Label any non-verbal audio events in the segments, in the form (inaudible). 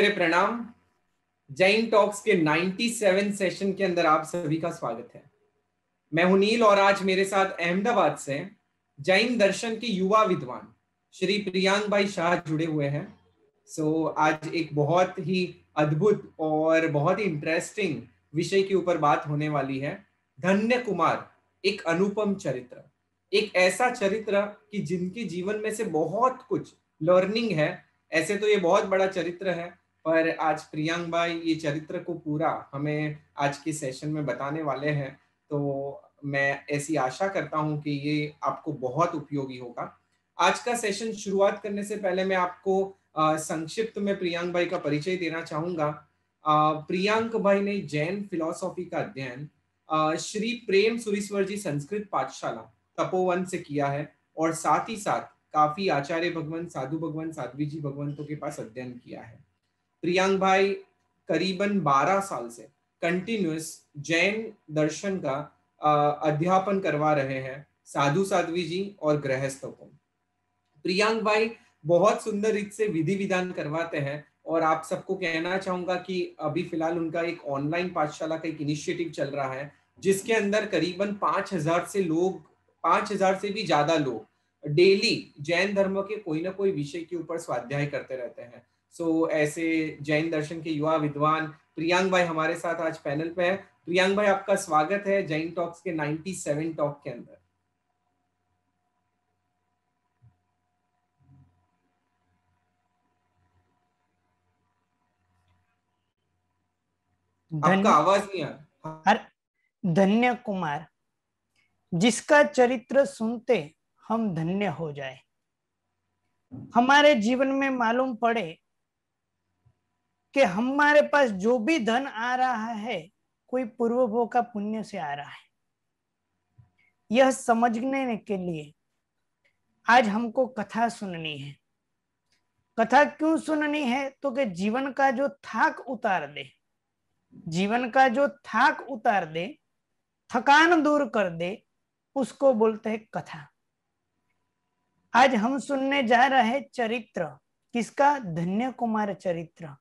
मेरे प्रणाम जैन टॉक्स के 97 सेशन के अंदर आप सभी का स्वागत है मैं नील और आज मेरे साथ अहमदाबाद से जैन दर्शन के युवा विद्वान श्री प्रियांग भाई शाह जुड़े हुए हैं सो so, आज एक बहुत ही अद्भुत और बहुत ही इंटरेस्टिंग विषय के ऊपर बात होने वाली है धन्य कुमार एक अनुपम चरित्र एक ऐसा चरित्र कि जिनके जीवन में से बहुत कुछ लर्निंग है ऐसे तो ये बहुत बड़ा चरित्र है पर आज प्रियांक भाई ये चरित्र को पूरा हमें आज के सेशन में बताने वाले हैं तो मैं ऐसी आशा करता हूं कि ये आपको बहुत उपयोगी होगा आज का सेशन शुरुआत करने से पहले मैं आपको संक्षिप्त में प्रियांक भाई का परिचय देना चाहूंगा प्रियांक भाई ने जैन फिलोसॉफी का अध्ययन श्री प्रेम सुरेश्वर जी संस्कृत पाठशाला तपोवन से किया है और साथ ही साथ काफी आचार्य भगवान साधु भगवान साध्वी जी भगवंतों के पास अध्ययन किया है प्रियांक भाई करीबन 12 साल से कंटिन्यूस जैन दर्शन का अध्यापन करवा रहे हैं साधु साध्वी जी और गृहस्थों को प्रियांक भाई बहुत सुंदर रीत से विधि विधान करवाते हैं और आप सबको कहना चाहूंगा कि अभी फिलहाल उनका एक ऑनलाइन पाठशाला का एक इनिशिएटिव चल रहा है जिसके अंदर करीबन पांच हजार से लोग पांच हजार से भी ज्यादा लोग डेली जैन धर्म के कोई ना कोई विषय के ऊपर स्वाध्याय करते रहते हैं सो so, ऐसे जैन दर्शन के युवा विद्वान प्रियांक भाई हमारे साथ आज पैनल पे है प्रियांक भाई आपका स्वागत है जैन टॉक्स के 97 टॉक के अंदर आपका आवाज नहीं हाँ। धन्य कुमार जिसका चरित्र सुनते हम धन्य हो जाए हमारे जीवन में मालूम पड़े कि हमारे पास जो भी धन आ रहा है कोई पूर्वभों का पुण्य से आ रहा है यह समझने के लिए आज हमको कथा सुननी है कथा क्यों सुननी है तो कि जीवन का जो थाक उतार दे जीवन का जो थाक उतार दे थकान दूर कर दे उसको बोलते हैं कथा आज हम सुनने जा रहे हैं चरित्र किसका धन्य कुमार चरित्र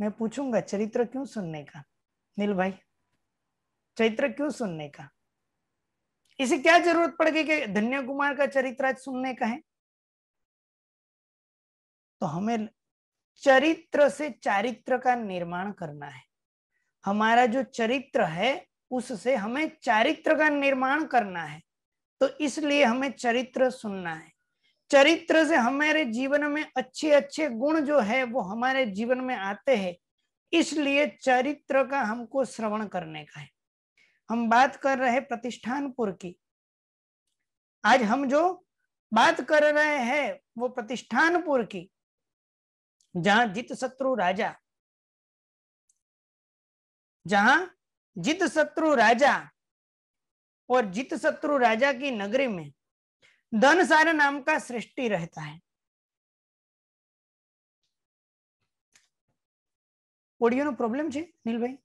मैं पूछूंगा चरित्र क्यों सुनने का नील भाई चरित्र क्यों सुनने का इसे क्या जरूरत पड़ गई कि धन्य कुमार का चरित्र आज सुनने का है तो हमें चरित्र से चारित्र का निर्माण करना है हमारा जो चरित्र है उससे हमें चारित्र का निर्माण करना है तो इसलिए हमें चरित्र सुनना है चरित्र से हमारे जीवन में अच्छे अच्छे गुण जो है वो हमारे जीवन में आते हैं इसलिए चरित्र का हमको श्रवण करने का है हम बात कर रहे प्रतिष्ठानपुर की आज हम जो बात कर रहे हैं वो प्रतिष्ठानपुर की जहां जित शत्रु राजा जहां जित शत्रु राजा और जित शत्रु राजा की नगरी में धन सार नाम का सृष्टि रहता है नील भाई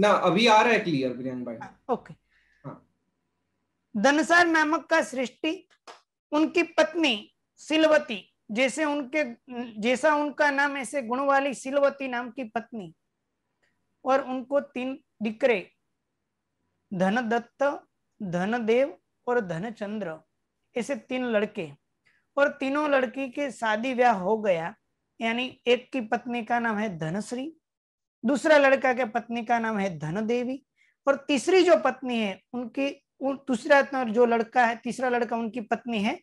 ना अभी आ रहा है क्लियर प्रियंक भाई हाँ, ओके धनसार हाँ। नामक का सृष्टि उनकी पत्नी सिलवती जैसे उनके जैसा उनका नाम ऐसे गुण वाली सिलवती नाम की पत्नी और उनको तीन दिकरे धनदत्त धनदेव और धनचंद्र ऐसे तीन लड़के और तीनों लड़की के शादी ब्याह हो गया यानी एक की पत्नी का नाम है धनश्री दूसरा लड़का के पत्नी का नाम है धन देवी और तीसरी जो पत्नी है उनकी उन दूसरा जो लड़का है तीसरा लड़का उनकी पत्नी है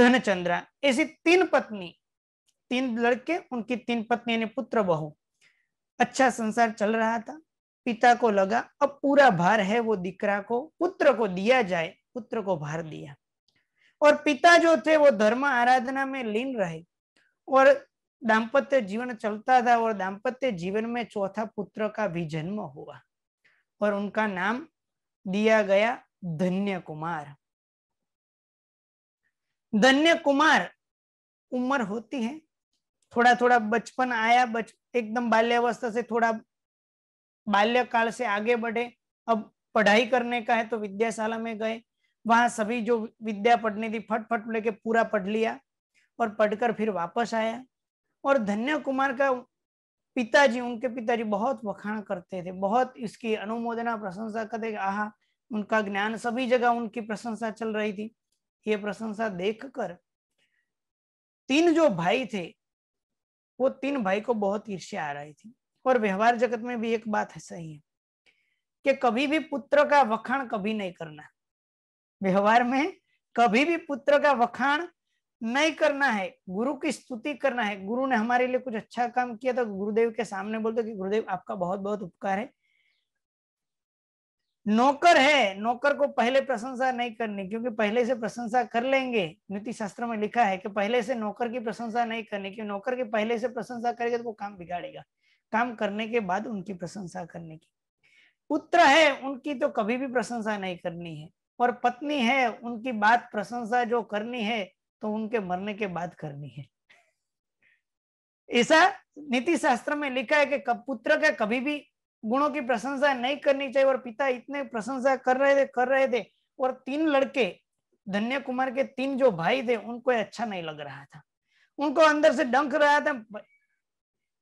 धनचंद्रा ऐसी तीन पत्नी तीन लड़के उनकी तीन पत्नी यानी पुत्र बहु अच्छा संसार चल रहा था पिता को लगा अब पूरा भार है वो दिकरा को पुत्र को दिया जाए पुत्र को भार दिया और पिता जो थे वो धर्म आराधना में लीन रहे और दाम्पत्य जीवन चलता था और दाम्पत्य जीवन में चौथा पुत्र का भी जन्म हुआ और उनका नाम दिया गया धन्य कुमार धन्य कुमार उम्र होती है थोड़ा थोड़ा बचपन आया बच एकदम बाल्यावस्था से थोड़ा बाल्यकाल से आगे बढ़े अब पढ़ाई करने का है तो विद्याशाला में गए वहां सभी जो विद्या पढ़ने थी फट फट लेके पूरा पढ़ लिया और पढ़कर फिर वापस आया और धन्य कुमार का पिताजी उनके पिताजी बहुत वखाण करते थे बहुत इसकी अनुमोदना प्रशंसा करते आह उनका ज्ञान सभी जगह उनकी प्रशंसा चल रही थी ये प्रशंसा देखकर तीन जो भाई थे वो तीन भाई को बहुत ईर्ष्या आ रही थी और व्यवहार जगत में भी एक बात है सही है कि कभी भी पुत्र का वखाण कभी नहीं करना व्यवहार में कभी भी पुत्र का वखाण नहीं करना है गुरु की स्तुति करना है गुरु ने हमारे लिए कुछ अच्छा काम किया तो गुरुदेव के सामने बोलते कि गुरुदेव आपका बहुत बहुत उपकार है नौकर है नौकर को पहले प्रशंसा नहीं करनी क्योंकि पहले से प्रशंसा कर लेंगे नीति शास्त्र में लिखा है कि पहले से नौकर की प्रशंसा नहीं करनी क्योंकि नौकर की पहले से प्रशंसा करेगा तो वो काम बिगाड़ेगा काम करने के बाद उनकी प्रशंसा करने की पुत्र है उनकी तो कभी भी प्रशंसा नहीं करनी है और पत्नी है उनकी बात प्रशंसा जो करनी है तो उनके मरने के बाद करनी है ऐसा नीति शास्त्र में लिखा है कि पुत्र के कभी भी गुणों की प्रशंसा नहीं करनी चाहिए और पिता इतने प्रशंसा कर रहे थे कर रहे थे और तीन लड़के धन्य कुमार के तीन जो भाई थे उनको अच्छा नहीं लग रहा था उनको अंदर से डंक रहा था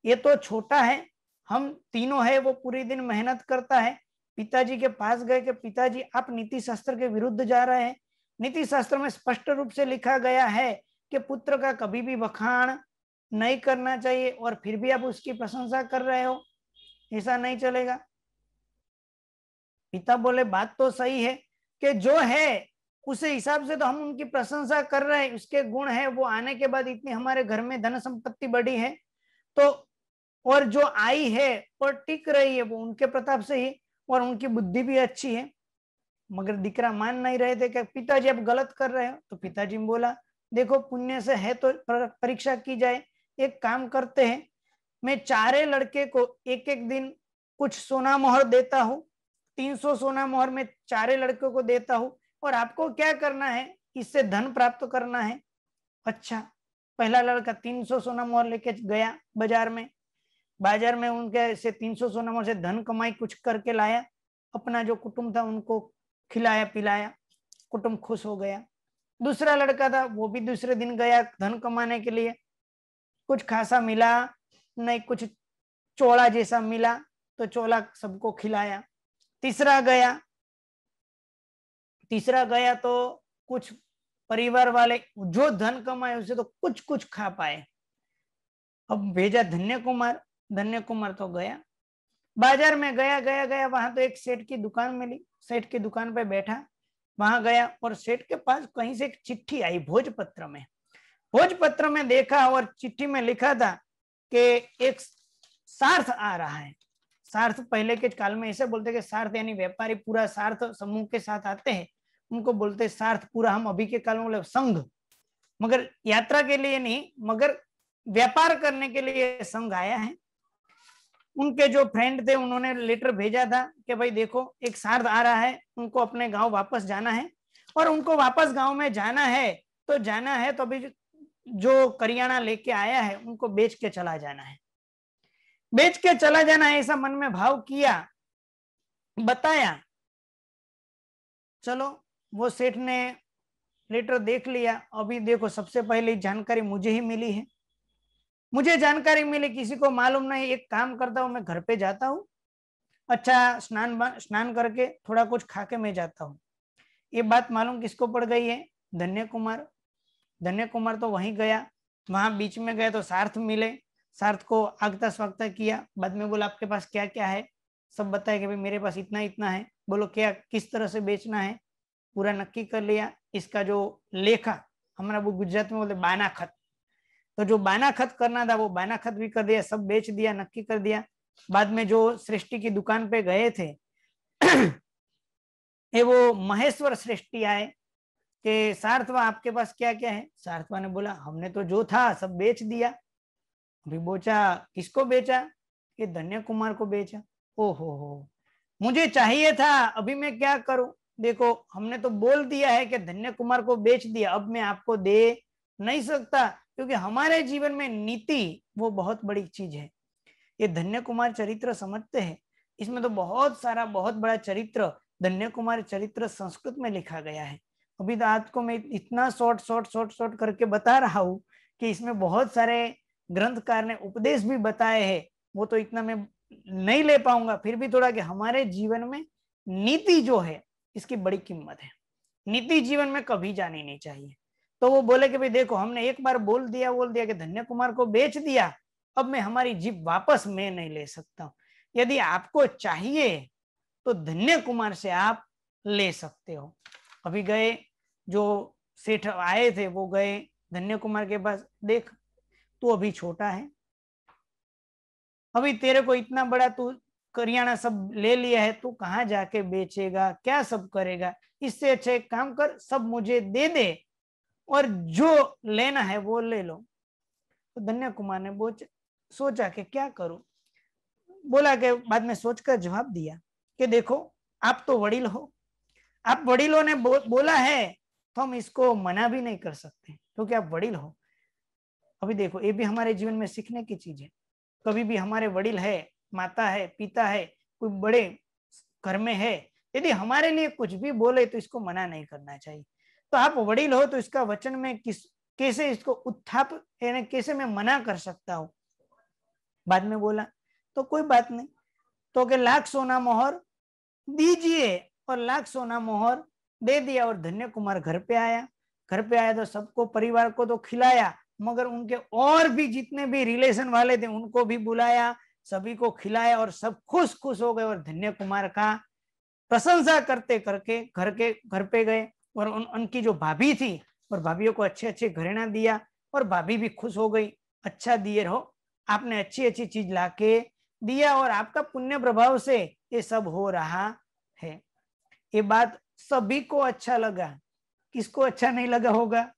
ये तो छोटा है हम तीनों है वो पूरे दिन मेहनत करता है पिताजी के पास गए कि पिताजी आप नीति शास्त्र के विरुद्ध जा रहे हैं नीति शास्त्र में स्पष्ट रूप से लिखा गया है कि पुत्र का कभी भी बखान नहीं करना चाहिए और फिर भी आप उसकी प्रशंसा कर रहे हो ऐसा नहीं चलेगा पिता बोले बात तो सही है कि जो है उसे हिसाब से तो हम उनकी प्रशंसा कर रहे हैं उसके गुण है वो आने के बाद इतनी हमारे घर में धन संपत्ति बढ़ी है तो और जो आई है और टिक रही है वो उनके प्रताप से ही और उनकी बुद्धि भी अच्छी है मगर दिकरा मान नहीं रहे थे कि पिताजी आप गलत कर रहे हो तो पिताजी ने बोला देखो पुण्य से है तो परीक्षा की जाए एक काम करते हैं मैं चारे लड़के को एक एक दिन कुछ सोना मोहर देता हूँ तीन सौ सोना मोहर में चारे लड़कों को देता हूँ और आपको क्या करना है इससे धन प्राप्त करना है अच्छा पहला लड़का तीन सौ सोना मोहर लेके गया बाजार में बाजार में उनके से 300 सोनामों से धन कमाई कुछ करके लाया अपना जो कुटुंब था उनको खिलाया पिलाया कुटुंब खुश हो गया दूसरा लड़का था वो भी दूसरे दिन गया धन कमाने के लिए कुछ खासा मिला नहीं कुछ चोला जैसा मिला तो चोला सबको खिलाया तीसरा गया तीसरा गया तो कुछ परिवार वाले जो धन कमाए उसे तो कुछ कुछ खा पाए अब भेजा धन्य कुमार धन्य कुमार तो गया बाजार में गया गया गया वहां तो एक सेठ की दुकान मिली सेठ की दुकान पे बैठा वहां गया और सेठ के पास कहीं से एक चिट्ठी आई भोजपत्र में भोजपत्र में देखा और चिट्ठी में लिखा था कि एक सार्थ आ रहा है सार्थ पहले के काल में ऐसे बोलते कि सार्थ यानी व्यापारी पूरा सार्थ समूह के साथ आते हैं उनको बोलते सार्थ पूरा हम अभी के काल में बोले संघ मगर यात्रा के लिए नहीं मगर व्यापार करने के लिए संघ आया है उनके जो फ्रेंड थे उन्होंने लेटर भेजा था कि भाई देखो एक शार्द आ रहा है उनको अपने गांव वापस जाना है और उनको वापस गांव में जाना है तो जाना है तो अभी जो करियाना लेके आया है उनको बेच के चला जाना है बेच के चला जाना है ऐसा मन में भाव किया बताया चलो वो सेठ ने लेटर देख लिया अभी देखो सबसे पहले जानकारी मुझे ही मिली है मुझे जानकारी मिली किसी को मालूम नहीं एक काम करता हूँ मैं घर पे जाता हूँ अच्छा स्नान स्नान करके थोड़ा कुछ खा के मैं जाता हूँ ये बात मालूम किसको पड़ गई है धन्य कुमार धन्य कुमार तो वहीं गया वहां बीच में गए तो सार्थ मिले सार्थ को आगता स्वागता किया बाद में बोला आपके पास क्या क्या है सब बताया कि भाई मेरे पास इतना इतना है बोलो क्या किस तरह से बेचना है पूरा नक्की कर लिया इसका जो लेखा हमारा वो गुजरात में बोले बाना खत तो जो बाना खत करना था वो बाना खत भी कर दिया सब बेच दिया नक्की कर दिया बाद में जो सृष्टि की दुकान पे गए थे (clears throat) ये वो महेश्वर सृष्टि आए के सार्थवा आपके पास क्या क्या है सार्थवा ने बोला हमने तो जो था सब बेच दिया अभी बोचा किसको बेचा कि धन्य कुमार को बेचा ओ हो हो मुझे चाहिए था अभी मैं क्या करूं देखो हमने तो बोल दिया है कि धन्य कुमार को बेच दिया अब मैं आपको दे नहीं सकता क्योंकि हमारे जीवन में नीति वो बहुत बड़ी चीज है ये धन्य कुमार चरित्र समझते हैं इसमें तो बहुत सारा बहुत बड़ा चरित्र धन्य कुमार चरित्र संस्कृत में लिखा गया है अभी तो आपको मैं इतना शॉर्ट शॉर्ट शॉर्ट शॉर्ट करके बता रहा हूँ कि इसमें बहुत सारे ग्रंथकार ने उपदेश भी बताए हैं वो तो इतना मैं नहीं ले पाऊंगा फिर भी थोड़ा कि हमारे जीवन में नीति जो है इसकी बड़ी कीमत है नीति जीवन में कभी जानी नहीं चाहिए तो वो बोले कि भाई देखो हमने एक बार बोल दिया बोल दिया कि धन्य कुमार को बेच दिया अब मैं हमारी जीप वापस मैं नहीं ले सकता यदि आपको चाहिए तो धन्य कुमार से आप ले सकते हो अभी गए जो सेठ आए थे वो गए धन्य कुमार के पास देख तू अभी छोटा है अभी तेरे को इतना बड़ा तू करियाना सब ले लिया है तू कहा जाके बेचेगा क्या सब करेगा इससे अच्छा एक काम कर सब मुझे दे दे और जो लेना है वो ले लो तो धन्य कुमार ने बोच सोचा कि क्या करूं बोला कि बाद में सोचकर जवाब दिया कि देखो आप तो वड़ील हो आप वड़ीलों ने बो, बोला है तो हम इसको मना भी नहीं कर सकते क्योंकि तो आप वड़ील हो अभी देखो ये भी हमारे जीवन में सीखने की चीज है कभी भी हमारे वड़ील है माता है पिता है कोई बड़े घर में है यदि हमारे लिए कुछ भी बोले तो इसको मना नहीं करना चाहिए तो आप वड़ील हो तो इसका वचन में किस कैसे इसको उत्थाप यानी कैसे मैं मना कर सकता हूं बाद में बोला तो कोई बात नहीं तो के लाख सोना मोहर दीजिए और लाख सोना मोहर दे दिया और धन्य कुमार घर पे आया घर पे आया तो सबको परिवार को तो खिलाया मगर उनके और भी जितने भी रिलेशन वाले थे उनको भी बुलाया सभी को खिलाया और सब खुश खुश हो गए और धन्य कुमार का प्रशंसा करते करके घर के घर पे गए और उन उनकी जो भाभी थी और भाभीियों को अच्छे अच्छे घरेणा दिया और भाभी भी खुश हो गई अच्छा दिए रहो आपने अच्छी अच्छी चीज ला के दिया और आपका पुण्य प्रभाव से ये सब हो रहा है ये बात सभी को अच्छा लगा किसको अच्छा नहीं लगा होगा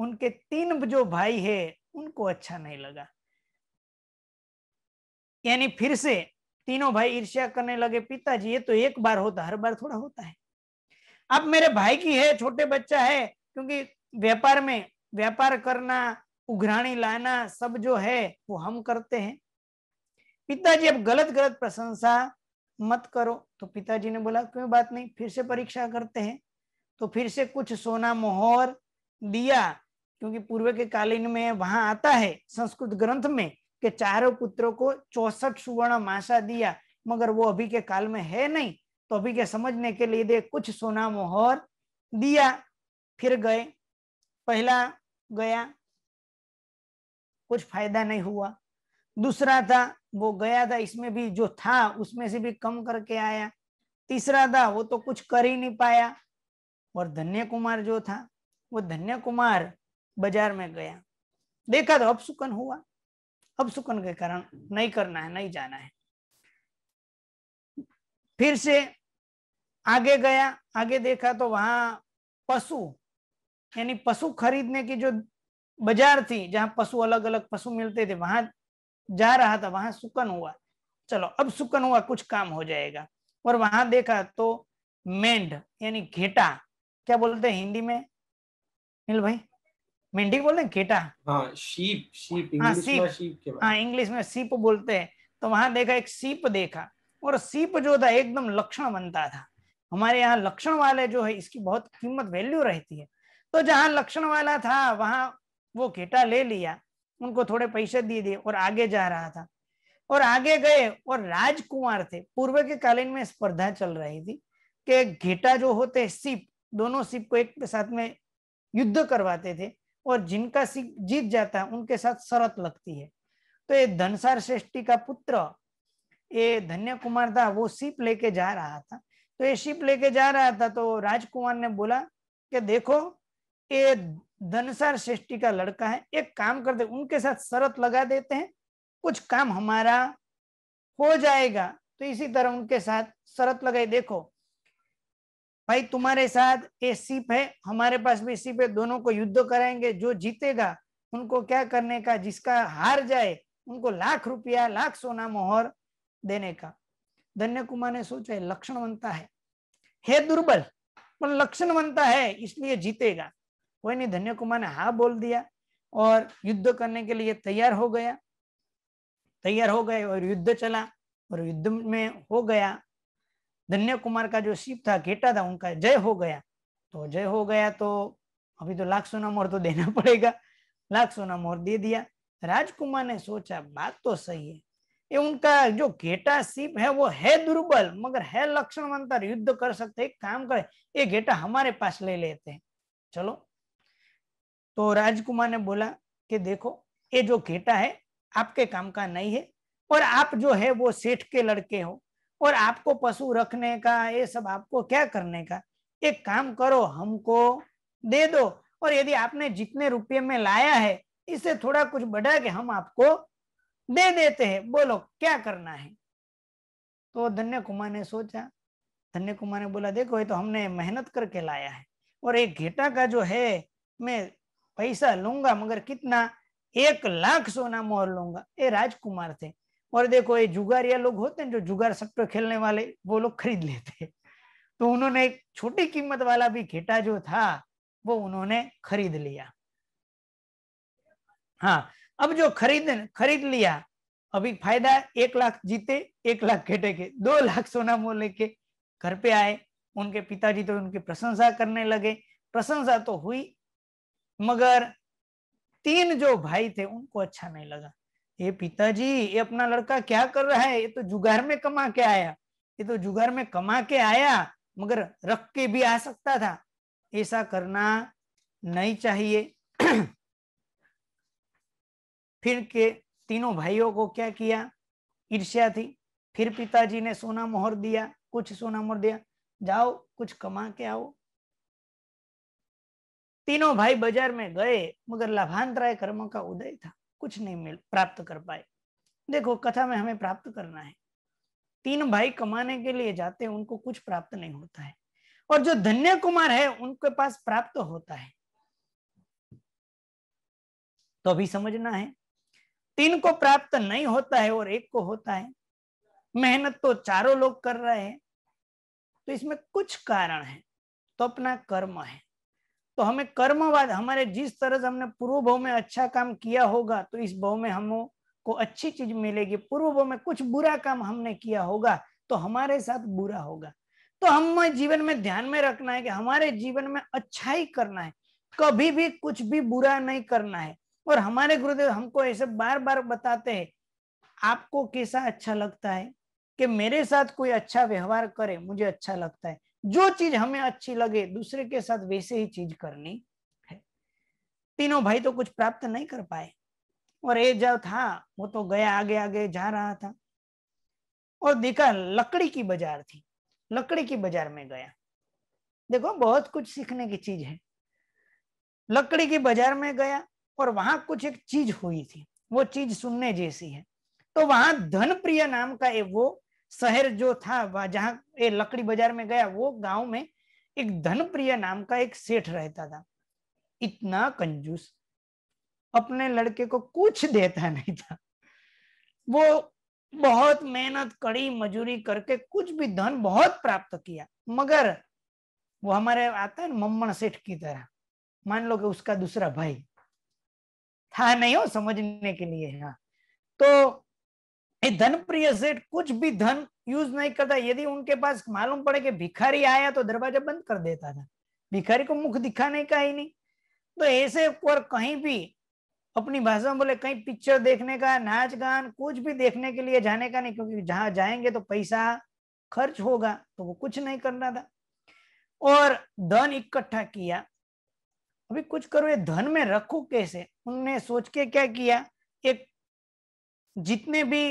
उनके तीन जो भाई है उनको अच्छा नहीं लगा यानी फिर से तीनों भाई ईर्ष्या करने लगे पिताजी ये तो एक बार होता हर बार थोड़ा होता है अब मेरे भाई की है छोटे बच्चा है क्योंकि व्यापार में व्यापार करना उघराणी लाना सब जो है वो हम करते हैं पिताजी अब गलत गलत प्रशंसा मत करो तो पिताजी ने बोला कोई बात नहीं फिर से परीक्षा करते हैं तो फिर से कुछ सोना मोहर दिया क्योंकि पूर्व के कालीन में वहां आता है संस्कृत ग्रंथ में कि चारों पुत्रों को चौसठ सुवर्ण मासा दिया मगर वो अभी के काल में है नहीं टॉपिक तो के समझने के लिए दे कुछ सोना मोहर दिया फिर गए पहला गया कुछ फायदा नहीं हुआ दूसरा था वो गया था इसमें भी जो था उसमें से भी कम करके आया तीसरा था वो तो कुछ कर ही नहीं पाया और धन्य कुमार जो था वो धन्य कुमार बाजार में गया देखा तो अपसुकन हुआ अपसुकन के कारण नहीं करना है नहीं जाना है फिर से आगे गया आगे देखा तो वहां पशु यानी पशु खरीदने की जो बाजार थी जहां पशु अलग अलग पशु मिलते थे वहां जा रहा था वहां सुकन हुआ चलो अब सुकन हुआ कुछ काम हो जाएगा और वहां देखा तो मेंढ यानी घेटा क्या बोलते हैं हिंदी में नील भाई मेंढी बोलते हैं घेटा हाँ शीप हाँ इंग्लिश में सीप हाँ, बोलते हैं तो वहां देखा एक सीप देखा और सीप जो था एकदम लक्षण बनता था हमारे यहाँ लक्षण वाले जो है इसकी बहुत कीमत वैल्यू रहती है तो जहाँ लक्षण वाला था वहां वो घेटा ले लिया उनको थोड़े पैसे दे दिए और आगे जा रहा था और आगे गए और राजकुमार थे पूर्व के कालीन में स्पर्धा चल रही थी कि घेटा जो होते सिप दोनों सिप को एक साथ में युद्ध करवाते थे और जिनका सिप जीत जाता है उनके साथ शरत लगती है तो ये धनसार श्रेष्ठी का पुत्र ये धन्य कुमार था वो सिप लेके जा रहा था तो ये शिप लेके जा रहा था तो राजकुमार ने बोला कि देखो ये धनसार श्रेष्ठी का लड़का है एक काम कर दे उनके साथ शरत लगा देते हैं कुछ काम हमारा हो जाएगा तो इसी तरह उनके साथ शरत लगाई देखो भाई तुम्हारे साथ ये सिप है हमारे पास भी सिप है दोनों को युद्ध कराएंगे जो जीतेगा उनको क्या करने का जिसका हार जाए उनको लाख रुपया लाख सोना मोहर देने का धन्य कुमार ने सोचा लक्षणवंता है है दुर्बल पर लक्षणवंता है इसलिए जीतेगा कोई नहीं धन्य कुमार ने हा बोल दिया और युद्ध करने के लिए तैयार हो गया तैयार हो गए और युद्ध चला और युद्ध में हो गया धन्य कुमार का जो शिव था घेटा था उनका जय हो गया तो जय हो गया तो अभी तो लाख सोना मोहर तो देना (laughs) पड़ेगा लाख सोना मोहर दे दिया राजकुमार ने सोचा बात तो सही है ये उनका जो घेटा सिप है वो है दुर्बल मगर है लक्षणवंतर युद्ध कर सकते एक काम करे ये घेटा हमारे पास ले लेते हैं चलो तो राजकुमार ने बोला कि देखो ये जो घेटा है आपके काम का नहीं है और आप जो है वो सेठ के लड़के हो और आपको पशु रखने का ये सब आपको क्या करने का एक काम करो हमको दे दो और यदि आपने जितने रुपये में लाया है इसे थोड़ा कुछ बढ़ा के हम आपको दे देते हैं बोलो क्या करना है तो धन्य कुमार ने सोचा धन्य कुमार ने बोला देखो ये तो हमने मेहनत करके लाया है और एक घेटा का जो है मैं पैसा लूंगा मगर कितना एक लाख सोना मोहर लूंगा ये राजकुमार थे और देखो ये जुगारिया लोग होते हैं जो जुगार सट्टो खेलने वाले वो लोग खरीद लेते तो उन्होंने एक छोटी कीमत वाला भी घेटा जो था वो उन्होंने खरीद लिया हाँ अब जो खरीद खरीद लिया अभी फायदा एक लाख जीते एक लाख घेटे के दो लाख सोना मोल लेके घर पे आए उनके पिताजी तो उनकी प्रशंसा करने लगे प्रशंसा तो हुई मगर तीन जो भाई थे उनको अच्छा नहीं लगा ये पिताजी ये अपना लड़का क्या कर रहा है ये तो जुगार में कमा के आया ये तो जुगार में कमा के आया मगर रख के भी आ सकता था ऐसा करना नहीं चाहिए (clears throat) फिर के तीनों भाइयों को क्या किया ईर्ष्या थी फिर पिताजी ने सोना मोहर दिया कुछ सोना मोहर दिया जाओ कुछ कमा के आओ तीनों भाई बाजार में गए मगर लाभांतराय कर्म का उदय था कुछ नहीं मिल प्राप्त कर पाए देखो कथा में हमें प्राप्त करना है तीन भाई कमाने के लिए जाते हैं उनको कुछ प्राप्त नहीं होता है और जो धन्य कुमार है उनके पास प्राप्त होता है तो अभी समझना है तीन को प्राप्त नहीं होता है और एक को होता है मेहनत तो चारों लोग कर रहे हैं तो इसमें कुछ कारण है तो अपना कर्म है तो हमें कर्मवाद हमारे जिस तरह से हमने पूर्व भाव में अच्छा काम किया होगा तो इस भाव में हम को अच्छी चीज मिलेगी पूर्व भाव में कुछ बुरा काम हमने किया होगा तो हमारे साथ बुरा होगा तो हम जीवन में ध्यान में रखना है कि हमारे जीवन में अच्छा ही करना है कभी भी कुछ भी बुरा नहीं करना है और हमारे गुरुदेव हमको ऐसे बार बार बताते हैं आपको कैसा अच्छा लगता है कि मेरे साथ कोई अच्छा व्यवहार करे मुझे अच्छा लगता है जो चीज हमें अच्छी लगे दूसरे के साथ वैसे ही चीज करनी है तीनों भाई तो कुछ प्राप्त नहीं कर पाए और ये जो था वो तो गया आगे आगे जा रहा था और देखा लकड़ी की बाजार थी लकड़ी की बाजार में गया देखो बहुत कुछ सीखने की चीज है लकड़ी की बाजार में गया और वहां कुछ एक चीज हुई थी वो चीज सुनने जैसी है तो वहां धनप्रिय नाम का एक वो शहर जो था जहाँ ये लकड़ी बाजार में गया वो गांव में एक धनप्रिय नाम का एक सेठ रहता था इतना कंजूस अपने लड़के को कुछ देता नहीं था वो बहुत मेहनत कड़ी मजूरी करके कुछ भी धन बहुत प्राप्त किया मगर वो हमारे आता है मम्मण सेठ की तरह मान लो कि उसका दूसरा भाई था नहीं हो समझने के लिए हाँ तो धन प्रिय सेठ कुछ भी धन यूज नहीं करता यदि उनके पास मालूम पड़े कि भिखारी आया तो दरवाजा बंद कर देता था भिखारी को मुख दिखाने का ही नहीं तो ऐसे पर कहीं भी अपनी भाषा में बोले कहीं पिक्चर देखने का नाच गान कुछ भी देखने के लिए जाने का नहीं क्योंकि जहां जाएंगे तो पैसा खर्च होगा तो वो कुछ नहीं करना था और धन इकट्ठा किया अभी कुछ करो ये धन में रखो कैसे उनने सोच के क्या किया एक जितने भी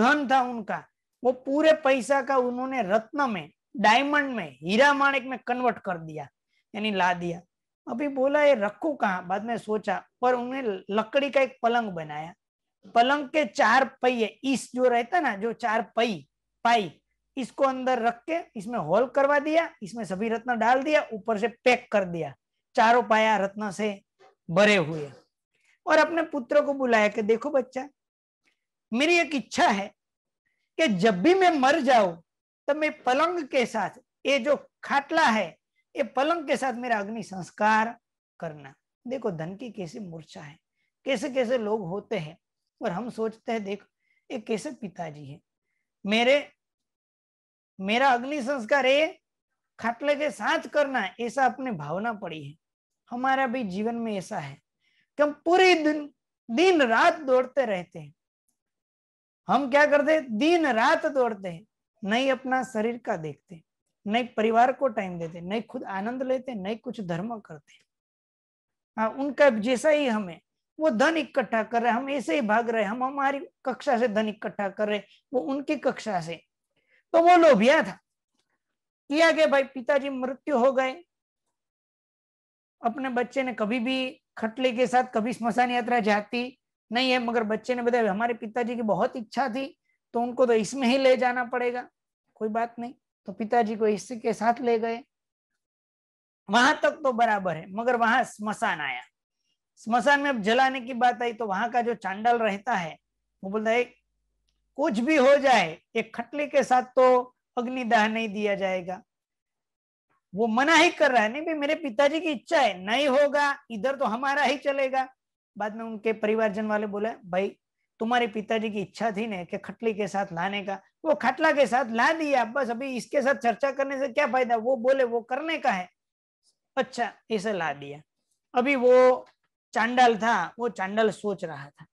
धन था उनका वो पूरे पैसा का उन्होंने रत्न में डायमंड में हीरा माणिक में कन्वर्ट कर दिया यानी ला दिया अभी बोला ये रखू कहा बाद में सोचा पर उन्हें लकड़ी का एक पलंग बनाया पलंग के चार पही इस जो रहता ना जो चार पई पाई इसको अंदर रख के इसमें होल करवा दिया इसमें सभी रत्न डाल दिया ऊपर से पैक कर दिया चारों पाया रत्न से भरे हुए और अपने पुत्र को बुलाया कि देखो बच्चा मेरी एक इच्छा है कि जब भी मैं मर जाऊं तब तो मैं पलंग के साथ ये जो खाटला है ये पलंग के साथ मेरा अग्नि संस्कार करना देखो धन की कैसी मूर्छा है कैसे कैसे लोग होते हैं और हम सोचते हैं देखो ये कैसे पिताजी है मेरे मेरा अग्नि संस्कार है खटले के साथ करना ऐसा अपने भावना पड़ी है हमारा भी जीवन में ऐसा है कि हम पूरे दिन दिन रात दौड़ते रहते हैं हम क्या करते हैं दिन रात दौड़ते हैं नहीं अपना शरीर का देखते नहीं परिवार को टाइम देते नहीं खुद आनंद लेते नहीं कुछ धर्म करते आ, हाँ, उनका जैसा ही हमें वो धन इकट्ठा कर रहे हम ऐसे ही भाग रहे हम हमारी कक्षा से धन इकट्ठा कर रहे वो उनकी कक्षा से तो वो लोभिया था किया गया भाई पिताजी मृत्यु हो गए अपने बच्चे ने कभी भी खटले के साथ कभी स्मशान यात्रा जाती नहीं है मगर बच्चे ने बताया हमारे पिताजी की बहुत इच्छा थी तो उनको तो इसमें ही ले जाना पड़ेगा कोई बात नहीं तो पिताजी को इसके साथ ले गए वहां तक तो बराबर है मगर वहां स्मशान आया स्मशान में अब जलाने की बात आई तो वहां का जो चांडल रहता है वो बोलता है कुछ भी हो जाए एक खटले के साथ तो अग्निदाह नहीं दिया जाएगा वो मना ही कर रहा है नहीं भाई मेरे पिताजी की इच्छा है नहीं होगा इधर तो हमारा ही चलेगा बाद में उनके परिवारजन वाले बोले भाई तुम्हारे पिताजी की इच्छा थी ना कि खटली के साथ लाने का वो खटला के साथ ला दिया बस अभी इसके साथ चर्चा करने से क्या फायदा वो बोले वो करने का है अच्छा इसे ला दिया अभी वो चांडल था वो चांडल सोच रहा था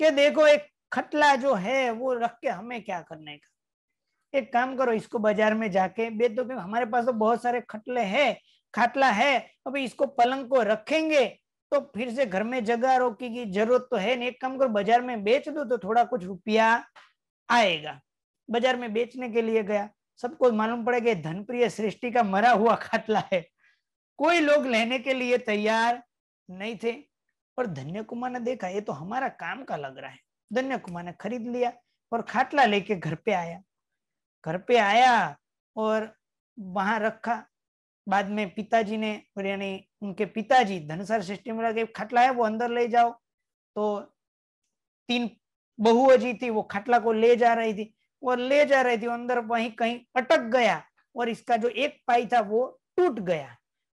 कि देखो एक खटला जो है वो रख के हमें क्या करने का एक काम करो इसको बाजार में जाके बेच दो क्योंकि हमारे पास तो बहुत सारे खटले है खाटला है अभी इसको पलंग को रखेंगे तो फिर से घर में जगह रोकी की जरूरत तो है नहीं एक काम करो बाजार में बेच दो तो थोड़ा कुछ रुपया आएगा बाजार में बेचने के लिए गया सबको मालूम पड़ेगा धनप्रिय सृष्टि का मरा हुआ खातला है कोई लोग लेने के लिए तैयार नहीं थे पर धन्य कुमार ने देखा ये तो हमारा काम का लग रहा है धन्य कुमार ने खरीद लिया और खाटला लेके घर पे आया घर पे आया और वहां रखा बाद में पिताजी ने यानी उनके पिताजी धनसर सिस्टम के खटला है वो अंदर ले जाओ तो तीन बहुओं जी थी वो खटला को ले जा रही थी वो ले जा रही थी अंदर वहीं कहीं अटक गया और इसका जो एक पाई था वो टूट गया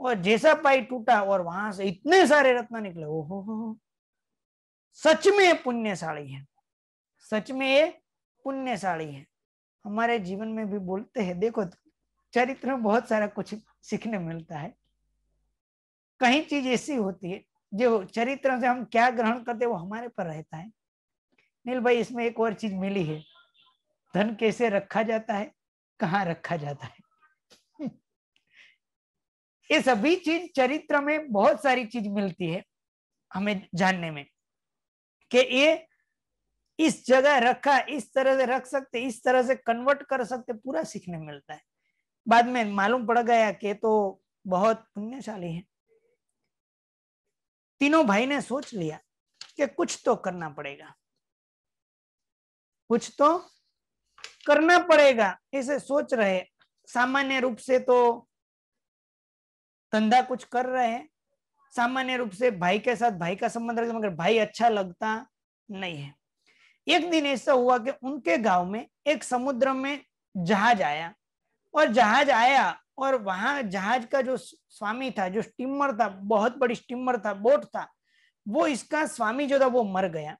और जैसा पाई टूटा और वहां से इतने सारे रत्न निकले हो सच में पुण्यशाली है सच में ये पुण्यशाली है हमारे जीवन में भी बोलते हैं देखो चरित्र में बहुत सारा कुछ सीखने मिलता है कहीं चीज ऐसी होती है जो चरित्र से हम क्या ग्रहण करते वो हमारे पर रहता है नील भाई इसमें एक और चीज मिली है धन कैसे रखा जाता है कहाँ रखा जाता है (laughs) ये सभी चीज चरित्र में बहुत सारी चीज मिलती है हमें जानने में कि ये इस जगह रखा इस तरह से रख सकते इस तरह से कन्वर्ट कर सकते पूरा सीखने मिलता है बाद में मालूम पड़ गया कि तो बहुत पुण्यशाली है तीनों भाई ने सोच लिया कि कुछ तो करना पड़ेगा कुछ तो करना पड़ेगा इसे सोच रहे सामान्य रूप से तो धंधा कुछ कर रहे हैं सामान्य रूप से भाई के साथ भाई का संबंध रखते मगर भाई अच्छा लगता नहीं है एक दिन ऐसा हुआ कि उनके गांव में एक समुद्र में जहाज आया और जहाज आया और वहां जहाज का जो स्वामी था जो स्टीमर था बहुत बड़ी स्टीमर था बोट था वो इसका स्वामी जो था वो मर गया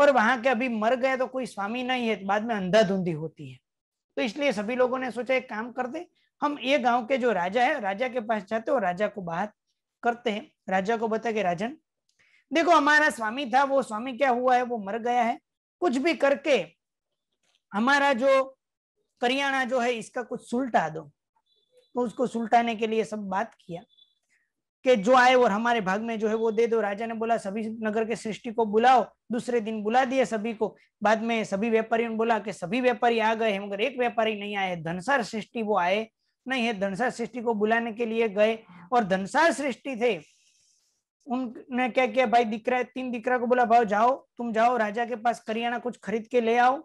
और वहां के अभी मर गया तो कोई स्वामी नहीं है बाद में अंधाधुंधी होती है तो इसलिए सभी लोगों ने सोचा एक काम करते हम ये गांव के जो राजा है राजा के पास जाते और राजा को बात करते हैं राजा को बता के राजन देखो हमारा स्वामी था वो स्वामी क्या हुआ है वो मर गया है कुछ भी करके हमारा जो करियाना जो है इसका कुछ सुलटा दो तो उसको सुलटाने के लिए सब बात किया कि जो आए और हमारे भाग में जो है वो दे दो राजा ने बोला सभी नगर के सृष्टि को बुलाओ दूसरे दिन बुला दिए सभी को बाद में सभी व्यापारियों ने बोला कि सभी व्यापारी आ गए मगर एक व्यापारी नहीं आए धनसार सृष्टि वो आए नहीं है धनसार सृष्टि को बुलाने के लिए गए और धनसार सृष्टि थे उनने क्या किया भाई दिकरा तीन दिकरा को बोला भाव जाओ तुम जाओ राजा के पास करियाना कुछ खरीद के ले आओ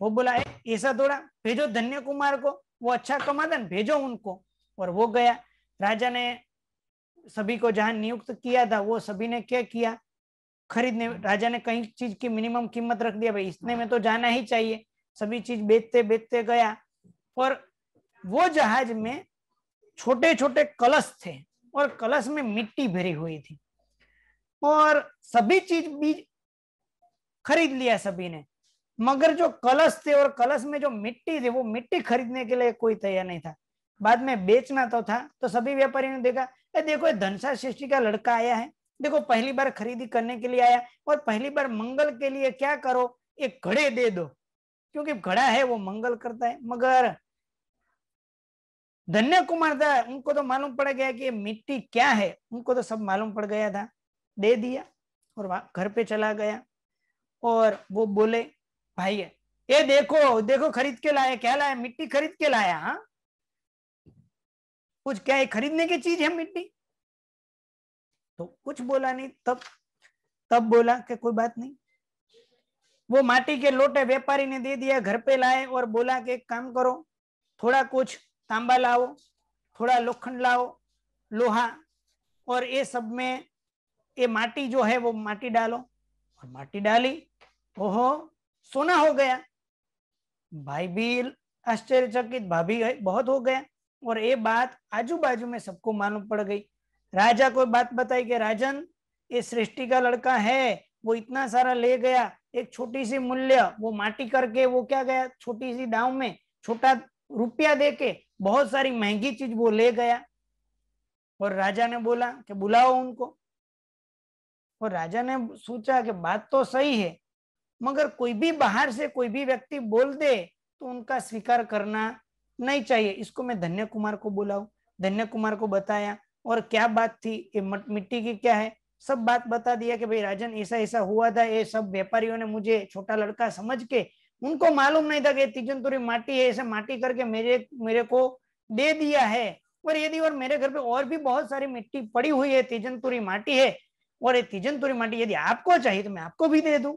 वो बोला ऐसा थोड़ा भेजो धन्य कुमार को वो अच्छा कमाता भेजो उनको और वो गया राजा ने सभी को जहां नियुक्त किया था वो सभी ने क्या किया खरीदने राजा ने कई चीज की मिनिमम कीमत रख दिया भाई इतने में तो जाना ही चाहिए सभी चीज बेचते बेचते गया और वो जहाज में छोटे छोटे कलश थे और कलश में मिट्टी भरी हुई थी और सभी चीज बीज खरीद लिया सभी ने मगर जो कलश थे और कलश में जो मिट्टी थी वो मिट्टी खरीदने के लिए कोई तैयार नहीं था बाद में बेचना तो था तो सभी व्यापारी ने देखा ए देखो धनसा सृष्टि का लड़का आया है देखो पहली बार खरीदी करने के लिए आया और पहली बार मंगल के लिए क्या करो एक घड़े दे दो क्योंकि घड़ा है वो मंगल करता है मगर धन्य कुमार था उनको तो मालूम पड़ गया कि मिट्टी क्या है उनको तो सब मालूम पड़ गया था दे दिया और घर पे चला गया और वो बोले भाई ये देखो देखो खरीद के लाया क्या लाया मिट्टी खरीद के लाया हाँ कुछ क्या है खरीदने की चीज है मिट्टी तो कुछ बोला नहीं तब तब बोला कि कोई बात नहीं वो माटी के लोटे व्यापारी ने दे दिया घर पे लाए और बोला कि एक काम करो थोड़ा कुछ तांबा लाओ थोड़ा लोखंड लाओ लोहा और ये सब में ये माटी जो है वो माटी डालो और माटी डाली ओहो सोना हो गया भाई भी आश्चर्यचकित भाभी बहुत हो गया और ये बात आजू बाजू में सबको मालूम पड़ गई राजा कोई बात बताई कि राजन ये सृष्टि का लड़का है वो इतना सारा ले गया एक छोटी सी मूल्य वो माटी करके वो क्या गया छोटी सी दाव में छोटा रुपया दे के बहुत सारी महंगी चीज वो ले गया और राजा ने बोला कि बुलाओ उनको और राजा ने सोचा कि बात तो सही है मगर कोई भी बाहर से कोई भी व्यक्ति बोल दे तो उनका स्वीकार करना नहीं चाहिए इसको मैं धन्य कुमार को बोलाऊ धन्य कुमार को बताया और क्या बात थी ये मिट्टी की क्या है सब बात बता दिया कि भाई राजन ऐसा ऐसा हुआ था ये सब व्यापारियों ने मुझे छोटा लड़का समझ के उनको मालूम नहीं था कि तिजनतुरी माटी है ऐसे माटी करके मेरे मेरे को दे दिया है और यदि और मेरे घर पे और भी बहुत सारी मिट्टी पड़ी हुई है तिजनतुरी माटी है और ये तिजंतुरी माटी यदि आपको चाहिए तो मैं आपको भी दे दू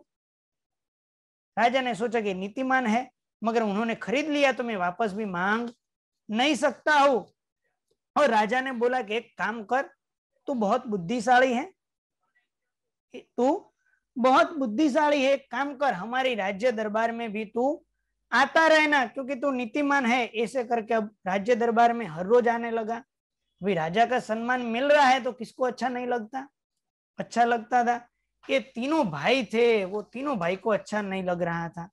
राजा ने सोचा कि नीतिमान है मगर उन्होंने खरीद लिया तो मैं वापस भी मांग नहीं सकता हूं और राजा ने बोला कि एक काम कर तू बहुत बुद्धिशाली है तू बहुत बुद्धिशाली है काम कर हमारी राज्य दरबार में भी तू आता रहना क्योंकि तू नीतिमान है ऐसे करके अब राज्य दरबार में हर रोज आने लगा भी राजा का सम्मान मिल रहा है तो किसको अच्छा नहीं लगता अच्छा लगता था ये तीनों भाई थे वो तीनों भाई को अच्छा नहीं लग रहा था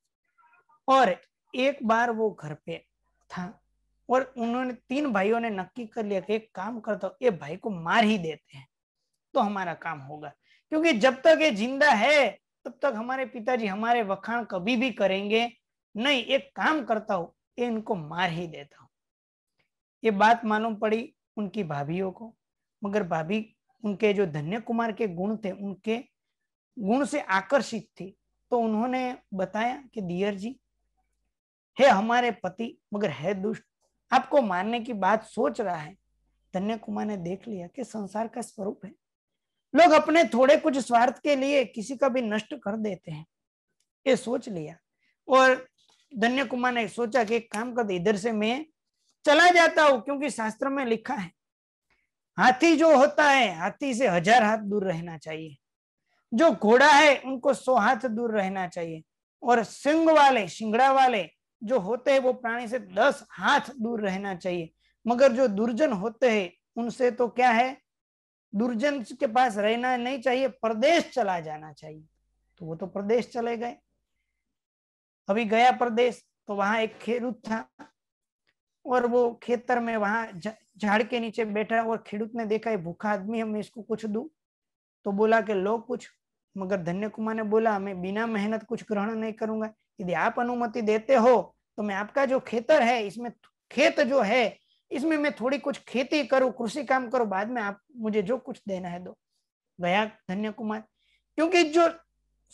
और एक बार वो घर पे था और उन्होंने तीन भाइयों ने नक्की कर लिया कि एक काम करता ये भाई को मार ही देते हैं तो हमारा काम होगा क्योंकि जब तक ये जिंदा है तब तक हमारे पिताजी हमारे वखाण कभी भी करेंगे नहीं एक काम करता हूं ये इनको मार ही देता हूं ये बात मालूम पड़ी उनकी भाभीियों को मगर भाभी उनके जो धन्य कुमार के गुण थे उनके गुण से आकर्षित थी तो उन्होंने बताया कि दियर जी हे हमारे पति मगर है दुष्ट आपको मारने की बात सोच रहा है धन्य कुमार ने देख लिया कि संसार का स्वरूप है लोग अपने थोड़े कुछ स्वार्थ के लिए किसी का भी नष्ट कर देते हैं ये सोच लिया और धन्य कुमार ने सोचा कि एक काम कर इधर से मैं चला जाता हूं क्योंकि शास्त्र में लिखा है हाथी जो होता है हाथी से हजार हाथ दूर रहना चाहिए जो घोड़ा है उनको सौ हाथ दूर रहना चाहिए और सिंग वाले सिंगड़ा वाले जो होते हैं वो प्राणी से दस हाथ दूर रहना चाहिए मगर जो दुर्जन होते हैं उनसे तो क्या है दुर्जन के पास रहना नहीं चाहिए प्रदेश चला जाना चाहिए तो वो तो प्रदेश चले गए अभी गया प्रदेश तो वहां एक खेरुत था और वो खेतर में वहां झाड़ के नीचे बैठा और खेडूत ने देखा ये भूखा आदमी है मैं इसको कुछ दू तो बोला कि लो कुछ मगर धन्य कुमार ने बोला मैं बिना मेहनत कुछ ग्रहण नहीं करूंगा यदि आप अनुमति देते हो तो मैं आपका जो खेतर है इसमें खेत जो है इसमें मैं थोड़ी कुछ खेती करूं कृषि काम करूं बाद में आप मुझे जो कुछ देना है दो गया धन्य कुमार क्योंकि जो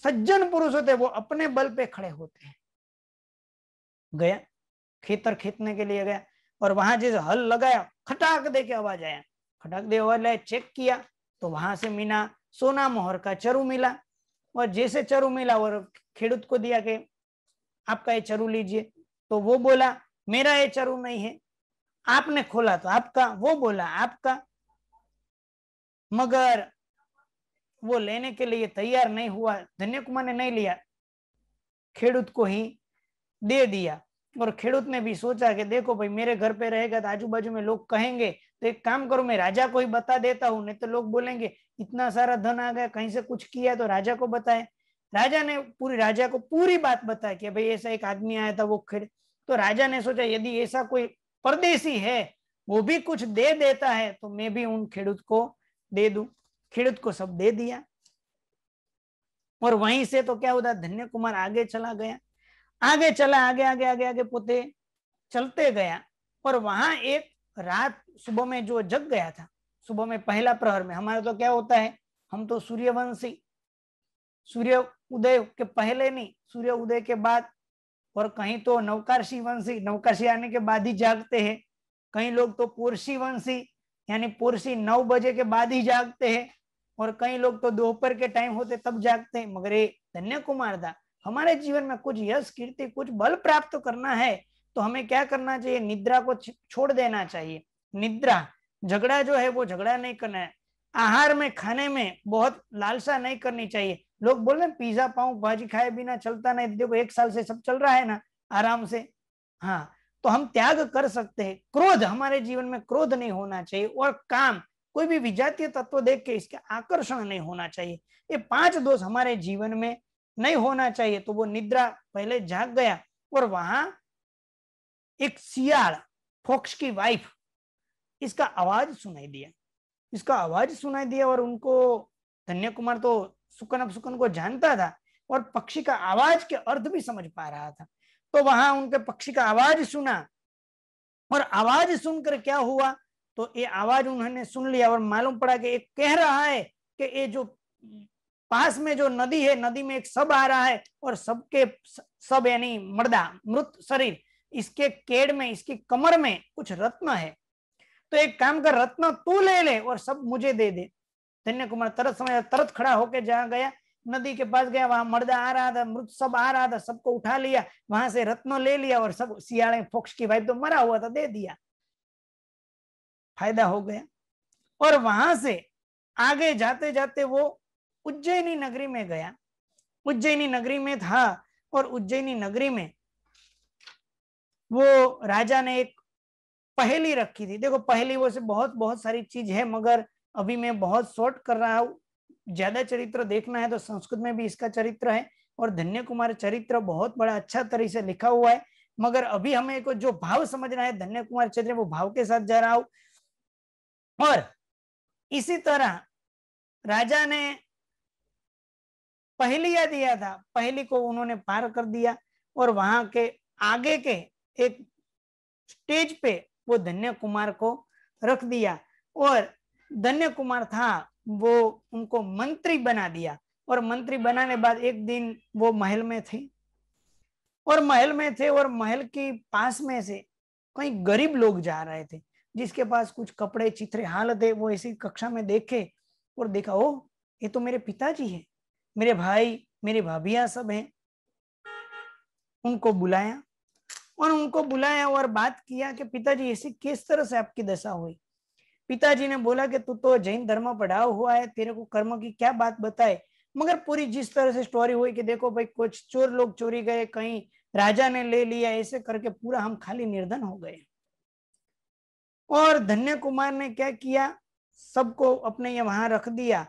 सज्जन पुरुष होते हैं वो अपने बल पे खड़े होते हैं गया खेतर खेतने के लिए गया और वहां जैसे हल लगाया खटाक दे के आवाज आया खटाक दे आवाज लाया चेक किया तो वहां से मीना सोना मोहर का चरु मिला और जैसे चरु मिला और खेडूत को दिया के आपका ये चरु लीजिए तो वो बोला मेरा ये चरु नहीं है आपने खोला तो आपका वो बोला आपका मगर वो लेने के लिए तैयार नहीं हुआ धन्य कुमार ने नहीं लिया खेडूत को ही दे दिया और खेडूत ने भी सोचा कि देखो भाई मेरे घर पे रहेगा तो आजू बाजू में लोग कहेंगे तो एक काम करो मैं राजा को ही बता देता हूँ नहीं तो लोग बोलेंगे इतना सारा धन आ गया कहीं से कुछ किया तो राजा को बताए राजा ने पूरी राजा को पूरी बात बताया कि भाई ऐसा एक आदमी आया था वो खेड़ तो राजा ने सोचा यदि ऐसा कोई परदेसी है वो भी कुछ दे देता है तो मैं भी उन खेडूत को दे दू खेडूत को सब दे दिया और वहीं से तो क्या होता धन्य कुमार आगे चला गया आगे चला आगे आगे आगे आगे पोते चलते गया और वहां एक रात सुबह में जो जग गया था सुबह में पहला प्रहर में हमारा तो क्या होता है हम तो सूर्यवंशी सूर्य उदय के पहले नहीं सूर्य उदय के बाद और कहीं तो नवकाशी वंशी नवकाशी आने के बाद ही जागते हैं कई लोग तो पुरसी वंशी यानी पुरसी नौ बजे के बाद ही जागते हैं और कई लोग तो दोपहर के टाइम होते तब जागते हैं मगर ये धन्य कुमार था हमारे जीवन में कुछ यश कीर्ति कुछ बल प्राप्त करना है तो हमें क्या करना चाहिए निद्रा को छोड़ देना चाहिए निद्रा झगड़ा जो है वो झगड़ा नहीं करना है आहार में खाने में बहुत लालसा नहीं करनी चाहिए लोग बोल रहे पिज्जा पाओ भाजी खाए बिना चलता नहीं देखो एक साल से सब चल रहा है ना आराम से हाँ तो हम त्याग कर सकते हैं क्रोध हमारे जीवन में क्रोध नहीं होना चाहिए और काम कोई भी विजातीय तत्व देख के इसके आकर्षण नहीं होना चाहिए ये पांच दोष हमारे जीवन में नहीं होना चाहिए तो वो निद्रा पहले जाग गया और वहां एक सियाल फोक्स की वाइफ इसका आवाज सुनाई दिया इसका आवाज सुनाई दिया और उनको धन्य कुमार तो सुकन अब सुकन को जानता था और पक्षी का आवाज के अर्थ भी समझ पा रहा था तो वहां उनके पक्षी का आवाज सुना और आवाज सुनकर क्या हुआ तो ये आवाज उन्होंने सुन लिया और मालूम पड़ा कि एक कह रहा है कि ये जो पास में जो नदी है नदी में एक सब आ रहा है और सबके सब यानी मर्दा मृत शरीर इसके केड़ में इसकी कमर में कुछ रत्न है तो एक काम कर रत्न तू ले ले और सब मुझे दे दे धन्य कुमार तरत समय तरत खड़ा होकर जहां गया नदी के पास गया वहां मर्दा आ रहा था मृत सब आ रहा था सबको उठा लिया वहां से रत्न ले लिया और सब सियाड़े फोक्स की भाई तो मरा हुआ था दे दिया फायदा हो गया और वहां से आगे जाते जाते वो उज्जैनी नगरी में गया उज्जैनी नगरी में था और उज्जैनी नगरी में वो राजा ने एक पहेली रखी थी देखो पहेली वो से बहुत बहुत सारी चीज है मगर अभी मैं बहुत शॉर्ट कर रहा हूँ ज्यादा चरित्र देखना है तो संस्कृत में भी इसका चरित्र है और धन्य कुमार चरित्र बहुत बड़ा अच्छा तरीके से लिखा हुआ है मगर अभी हमें को जो भाव समझना है धन्य कुमार चरित्र वो भाव के साथ जा रहा हूं और इसी तरह राजा ने पहलिया दिया था पहली को उन्होंने पार कर दिया और वहां के आगे के एक स्टेज पे वो धन्य कुमार को रख दिया और धन्य कुमार था वो उनको मंत्री बना दिया और मंत्री बनाने बाद एक दिन वो महल में थे और महल में थे और महल के पास में से कई गरीब लोग जा रहे थे जिसके पास कुछ कपड़े चित्रे हालत है वो ऐसी कक्षा में देखे और देखा ओ ये तो मेरे पिताजी है मेरे भाई मेरे भाभियाँ सब हैं उनको बुलाया और उनको बुलाया और बात किया कि पिताजी ऐसी किस तरह से आपकी दशा हुई पिताजी ने बोला कि तू तो जैन धर्म पढ़ाओ हुआ है तेरे को कर्म की क्या बात बताए मगर पूरी जिस तरह से स्टोरी हुई कि देखो भाई कुछ चोर लोग चोरी गए कहीं राजा ने ले लिया ऐसे करके पूरा हम खाली निर्धन हो गए और धन्य कुमार ने क्या किया सबको अपने यहाँ रख दिया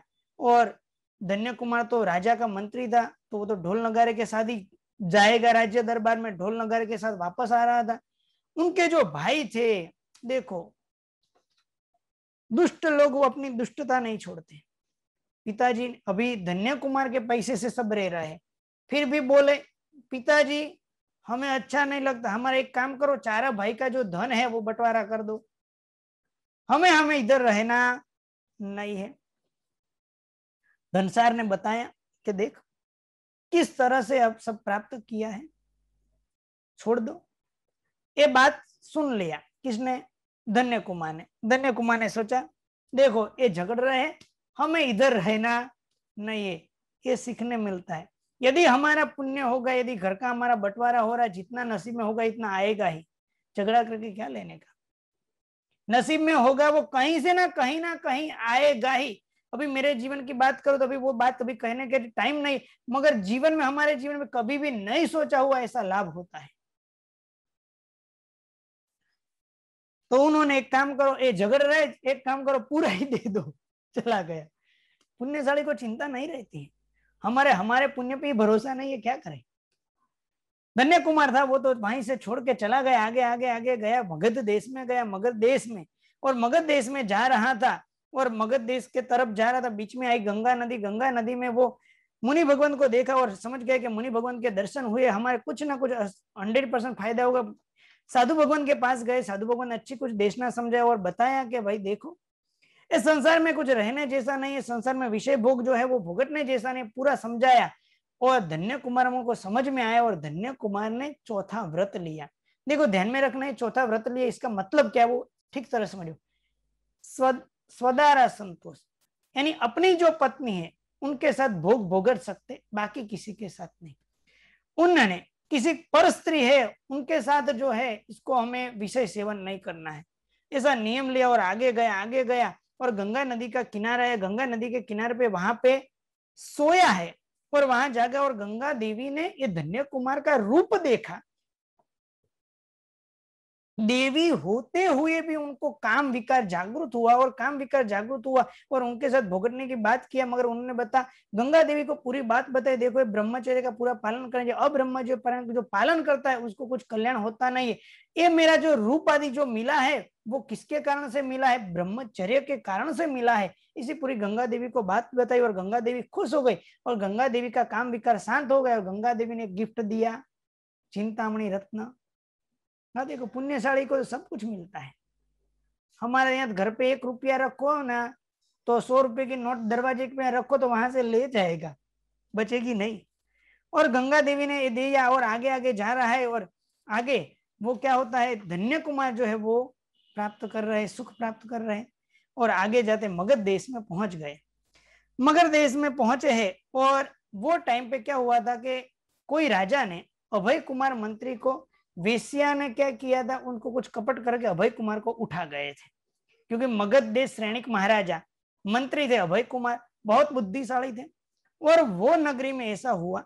और धन्य कुमार तो राजा का मंत्री था तो वो तो ढोल नगारे के साथ ही जाएगा राज्य दरबार में ढोल नगारे के साथ वापस आ रहा था उनके जो भाई थे देखो दुष्ट लोग वो अपनी दुष्टता नहीं छोड़ते पिताजी अभी धन्य कुमार के पैसे से सब रह रहे फिर भी बोले पिताजी हमें अच्छा नहीं लगता हमारा एक काम करो चारा भाई का जो धन है वो बंटवारा कर दो हमें हमें इधर रहना नहीं है घनसार ने बताया कि देख किस तरह से अब सब प्राप्त किया है छोड़ दो ये बात सुन लिया किसने धन्य कुमार ने धन्य कुमार ने सोचा देखो ये झगड़ रहे हैं हमें इधर रहना नहीं है ये सीखने मिलता है यदि हमारा पुण्य होगा यदि घर का हमारा बंटवारा हो रहा है जितना नसीब में होगा इतना आएगा ही झगड़ा करके क्या लेने का नसीब में होगा वो कहीं से ना कहीं ना कहीं आएगा ही अभी मेरे जीवन की बात करो तो अभी वो बात कभी कहने के टाइम नहीं मगर जीवन में हमारे जीवन में कभी भी नहीं सोचा हुआ ऐसा लाभ होता है तो उन्होंने एक काम करो ये झगड़ रहे एक काम करो पूरा ही दे दो चला गया पुण्यशाली को चिंता नहीं रहती है हमारे हमारे पुण्य पे भरोसा नहीं है क्या करें धन्य कुमार था वो तो वहीं से छोड़ के चला गया आगे आगे आगे गया मगध देश में गया मगध देश में और मगध देश में जा रहा था और मगध देश के तरफ जा रहा था बीच में आई गंगा नदी गंगा नदी में वो मुनि भगवान को देखा और समझ गया कि मुनि भगवान के दर्शन हुए हमारे कुछ ना कुछ हंड्रेड परसेंट फायदा होगा साधु भगवान के पास गए साधु भगवान अच्छी कुछ देशना समझाया और बताया कि भाई देखो इस संसार में कुछ रहने जैसा नहीं है संसार में विषय भोग जो है वो भुगतने जैसा नहीं पूरा समझाया और धन्य कुमार को समझ में आया और धन्य कुमार ने चौथा व्रत लिया देखो ध्यान में रखना है चौथा व्रत लिया इसका मतलब क्या है वो ठीक तरह समझो स्व स्वदारा संतोष यानी अपनी जो पत्नी है उनके साथ भोग भोगट सकते बाकी किसी के साथ नहीं उन्होंने किसी पर स्त्री है उनके साथ जो है इसको हमें विषय सेवन नहीं करना है ऐसा नियम लिया और आगे गया आगे गया और गंगा नदी का किनारा है गंगा नदी के किनारे पे वहां पे सोया है और वहां जाकर और गंगा देवी ने ये धन्य कुमार का रूप देखा देवी होते हुए भी उनको काम विकार जागृत हुआ और काम विकार जागृत हुआ और उनके साथ भोगने की बात किया मगर उन्होंने बता गंगा देवी को पूरी बात बताई देखो ये ब्रह्मचर्य का पूरा पालन करेंगे अब्रह्मचर्य पालन जो पालन करता है उसको कुछ कल्याण होता नहीं है ये मेरा जो रूप आदि जो मिला है वो किसके कारण से मिला है ब्रह्मचर्य के कारण से मिला है इसी पूरी गंगा देवी को बात बताई और गंगा देवी खुश हो गई और गंगा देवी का काम विकार शांत हो गया और गंगा देवी ने गिफ्ट दिया चिंतामणि रत्न ना हाँ, देखो पुण्यशाली को तो सब कुछ मिलता है हमारे यहाँ तो घर पे एक रुपया रखो ना तो सौ रुपये की नोट दरवाजे में रखो तो वहां से ले जाएगा बचेगी नहीं और गंगा देवी ने ये दिया और आगे आगे जा रहा है और आगे वो क्या होता है धन्य कुमार जो है वो प्राप्त कर रहे सुख प्राप्त कर रहे और आगे जाते मगध देश में पहुंच गए मगध देश में पहुंचे है और वो टाइम पे क्या हुआ था कि कोई राजा ने अभय कुमार मंत्री को वेश्या ने क्या किया था उनको कुछ कपट करके अभय कुमार को उठा गए थे क्योंकि मगध देश श्रेणी महाराजा मंत्री थे अभय कुमार बहुत बुद्धिशाली थे और वो नगरी में ऐसा हुआ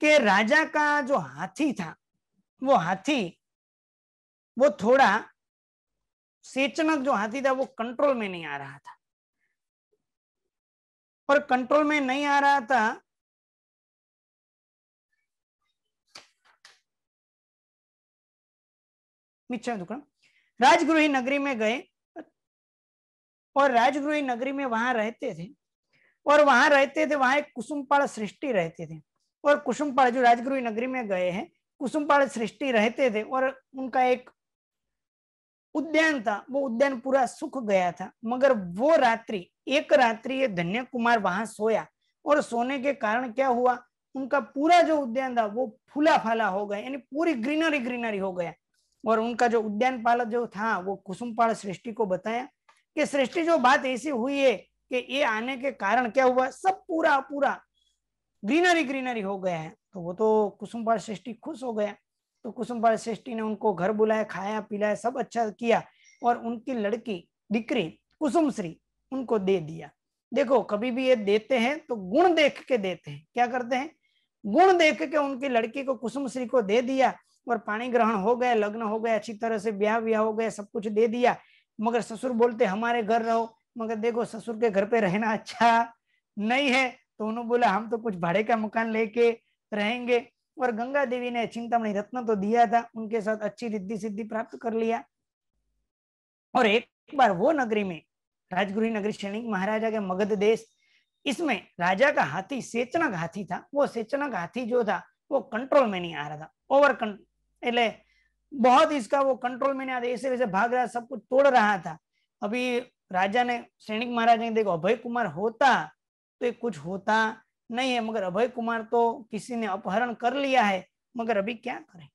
कि राजा का जो हाथी था वो हाथी वो थोड़ा सेचनक जो हाथी था वो कंट्रोल में नहीं आ रहा था और कंट्रोल में नहीं आ रहा था मिच्छादुक्रम राजगृही नगरी में गए और राजगृही नगरी में वहां रहते थे और वहां रहते थे वहां एक कुसुमपाड़ सृष्टि रहते थे और कुसुमपाड़ जो राजगृही नगरी में गए हैं कुसुमपाड़ सृष्टि रहते थे और उनका एक उद्यान था वो उद्यान पूरा सुख गया था मगर वो रात्रि एक रात्रि ये धन्य कुमार वहां सोया और सोने के कारण क्या हुआ उनका पूरा जो उद्यान था वो फूला फाला हो गया यानी पूरी ग्रीनरी ग्रीनरी हो गया और उनका जो उद्यान पालक जो था वो कुसुमपाल सृष्टि को बताया कि सृष्टि जो बात ऐसी हुई है कि ये आने के कारण क्या हुआ सब पूरा पूरा ग्रीनरी ग्रीनरी हो गया है तो वो तो कुसुमपाल सृष्टि खुश हो गया तो कुसुमपाल सृष्टि ने उनको घर बुलाया खाया पिलाया सब अच्छा किया और उनकी लड़की डिक्री कुसुमश्री उनको दे दिया देखो कभी भी ये देते हैं तो गुण देख के देते हैं क्या करते हैं गुण देख के उनकी लड़की को कुसुमश्री को दे दिया और पानी ग्रहण हो गया लग्न हो गया अच्छी तरह से ब्याह व्याह हो गया सब कुछ दे दिया मगर ससुर बोलते हमारे घर रहो मगर देखो ससुर के घर पे रहना अच्छा नहीं है तो उन्होंने बोला हम तो कुछ भाड़े का मकान लेके रहेंगे और गंगा देवी ने चिंतामणि रत्न तो दिया था उनके साथ अच्छी रिद्धि सिद्धि प्राप्त कर लिया और एक बार वो नगरी में राजगुरु नगरी सैनिक महाराजा के मगध देश इसमें राजा का हाथी सेचनक हाथी था वो सेचनक हाथी जो था वो कंट्रोल में नहीं आ रहा था ओवर एले बहुत इसका वो कंट्रोल में नहीं आता ऐसे वैसे भाग रहा सब कुछ तोड़ रहा था अभी राजा ने सैनिक महाराज ने देखो अभय कुमार होता तो ये कुछ होता नहीं है मगर अभय कुमार तो किसी ने अपहरण कर लिया है मगर अभी क्या करें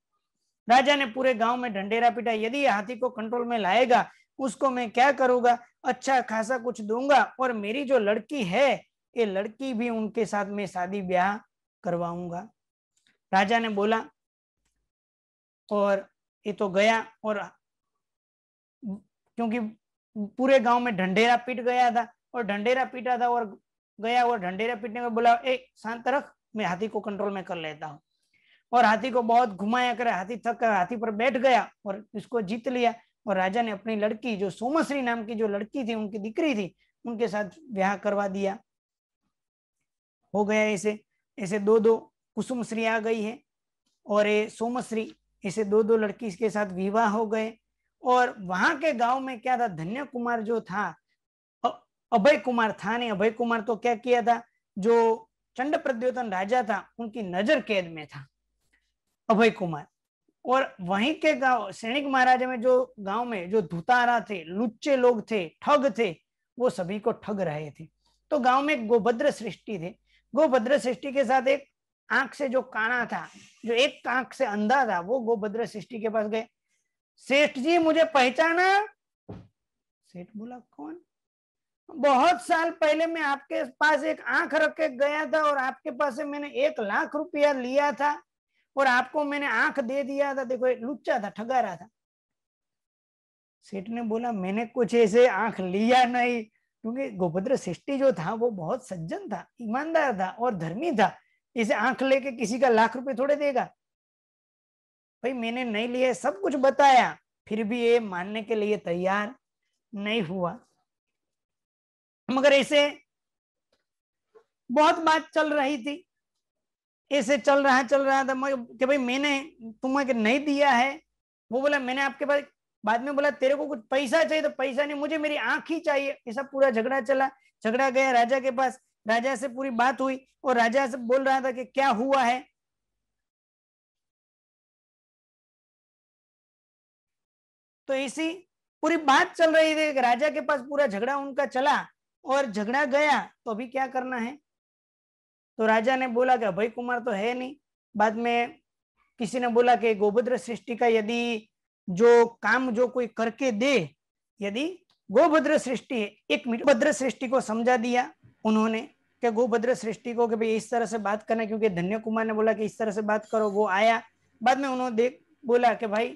राजा ने पूरे गांव में ढंडेरा पीटा यदि हाथी को कंट्रोल में लाएगा उसको मैं क्या करूंगा अच्छा खासा कुछ दूंगा और मेरी जो लड़की है ये लड़की भी उनके साथ में शादी ब्याह करवाऊंगा राजा ने बोला और ये तो गया और क्योंकि पूरे गांव में ढंढेरा पीट गया था और ढंडेरा पीटा था और गया और ढंडेरा पीटने में बोला ए शांत रख मैं हाथी को कंट्रोल में कर लेता हूँ और हाथी को बहुत घुमाया कर हाथी थक कर हाथी पर बैठ गया और इसको जीत लिया और राजा ने अपनी लड़की जो सोमश्री नाम की जो लड़की थी उनकी दिक्री थी उनके साथ ब्याह करवा दिया हो गया ऐसे ऐसे दो दो कुसुमश्री आ गई है और ये सोमश्री ऐसे दो दो लड़की के साथ विवाह हो गए और वहां के गांव में क्या था धन्य कुमार जो था अभय कुमार था नहीं अभय कुमार तो क्या किया था जो चंड प्रद्योतन राजा था उनकी नजर कैद में था अभय कुमार और वहीं के गांव सैनिक महाराज में जो गांव में जो धुतारा थे लुच्चे लोग थे ठग थे वो सभी को ठग रहे थे तो गांव में गोभद्र सृष्टि थे गोभद्र सृष्टि के साथ एक आंख से जो काना था जो एक आंख से अंधा था वो गोभद्र सृष्टि के पास गए सेठ जी मुझे पहचाना सेठ बोला कौन बहुत साल पहले मैं आपके पास एक आंख रख के गया था और आपके पास से मैंने एक लाख रुपया लिया था और आपको मैंने आंख दे दिया था देखो लुच्चा था ठगा रहा था सेठ ने बोला मैंने कुछ ऐसे आंख लिया नहीं क्योंकि गोभद्र सृष्टि जो था वो बहुत सज्जन था ईमानदार था और धर्मी था इस आंख लेके किसी का लाख रुपए थोड़े देगा भाई मैंने नहीं लिए सब कुछ बताया फिर भी ये मानने के लिए तैयार नहीं हुआ मगर ऐसे बहुत बात चल रही थी ऐसे चल रहा चल रहा था मैं कि भाई मैंने तुम्हें नहीं दिया है वो बोला मैंने आपके पास बाद में बोला तेरे को कुछ पैसा चाहिए तो पैसा नहीं मुझे मेरी आंख ही चाहिए ऐसा पूरा झगड़ा चला झगड़ा गया राजा के पास राजा से पूरी बात हुई और राजा से बोल रहा था कि क्या हुआ है तो इसी पूरी बात चल रही थी राजा के पास पूरा झगड़ा उनका चला और झगड़ा गया तो अभी क्या करना है तो राजा ने बोला कि अभय कुमार तो है नहीं बाद में किसी ने बोला कि गोभद्र सृष्टि का यदि जो काम जो कोई करके दे यदि गोभद्र सृष्टि एक मिनट भद्र सृष्टि को समझा दिया उन्होंने क्या गोभद्र सृष्टि को कि भाई इस तरह से बात करना क्योंकि धन्य कुमार ने बोला कि इस तरह से बात करो वो आया बाद में उन्होंने देख बोला कि भाई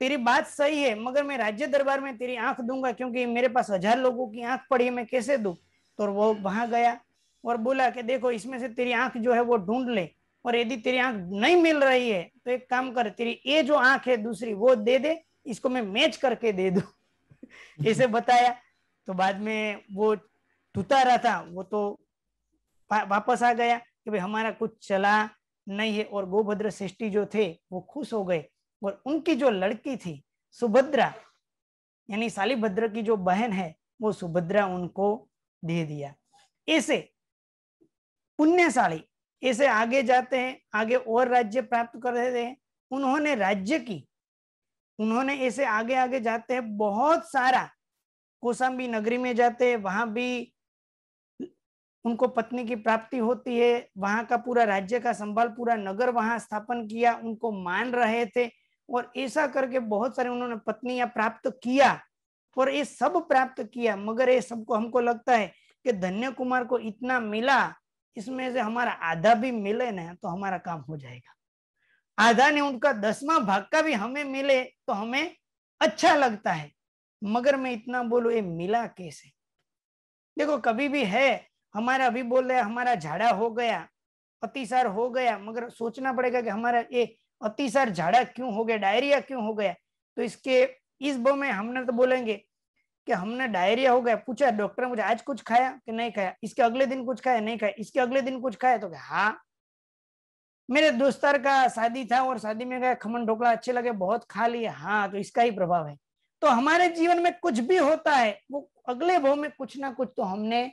तेरी बात सही है मगर मैं राज्य दरबार में तेरी आंख दूंगा क्योंकि मेरे पास हजार लोगों की आंख पड़ी है मैं कैसे दू तो वो वहां गया और बोला कि देखो इसमें से तेरी आंख जो है वो ढूंढ ले और यदि तेरी आंख नहीं मिल रही है तो एक काम कर तेरी ये जो आंख है दूसरी वो दे दे इसको मैं मैच करके दे दू (laughs) इसे बताया तो बाद में वो रहा था वो तो वापस आ गया कि भाई हमारा कुछ चला नहीं है और गोभद्र सृष्टि जो थे वो खुश हो गए और उनकी जो लड़की थी सुभद्रा यानी सालीभद्र की जो बहन है वो सुभद्रा उनको दे दिया ऐसे पुण्यशाली ऐसे आगे जाते हैं आगे और राज्य प्राप्त कर रहे हैं उन्होंने राज्य की उन्होंने ऐसे आगे आगे जाते हैं बहुत सारा कोसाम्बी नगरी में जाते हैं वहां भी उनको पत्नी की प्राप्ति होती है वहां का पूरा राज्य का संभाल पूरा नगर वहां स्थापन किया उनको मान रहे थे और ऐसा करके बहुत सारे उन्होंने पत्नियां प्राप्त किया और ये सब प्राप्त किया मगर ये सबको हमको लगता है कि धन्य कुमार को इतना मिला इसमें से हमारा आधा भी मिले ना तो हमारा काम हो जाएगा आधा ने उनका दसवा भाग का भी हमें मिले तो हमें अच्छा लगता है मगर मैं इतना बोलू ये मिला कैसे देखो कभी भी है हमारा अभी बोल रहे हमारा झाड़ा हो गया अतिसार हो गया मगर सोचना पड़ेगा कि हमारा ये अतिसार झाड़ा क्यों हो गया डायरिया क्यों हो गया तो इसके इस बो में हमने तो बोलेंगे कि हमने डायरिया हो गया पूछा डॉक्टर मुझे आज कुछ खाया कि नहीं खाया इसके अगले दिन कुछ खाया नहीं खाया इसके अगले दिन कुछ खाया तो हाँ मेरे दोस्तार का शादी था और शादी में गया खमन ढोकला अच्छे लगे बहुत खा लिए हाँ तो इसका ही प्रभाव है तो हमारे जीवन में कुछ भी होता है वो अगले भाव में कुछ ना कुछ तो हमने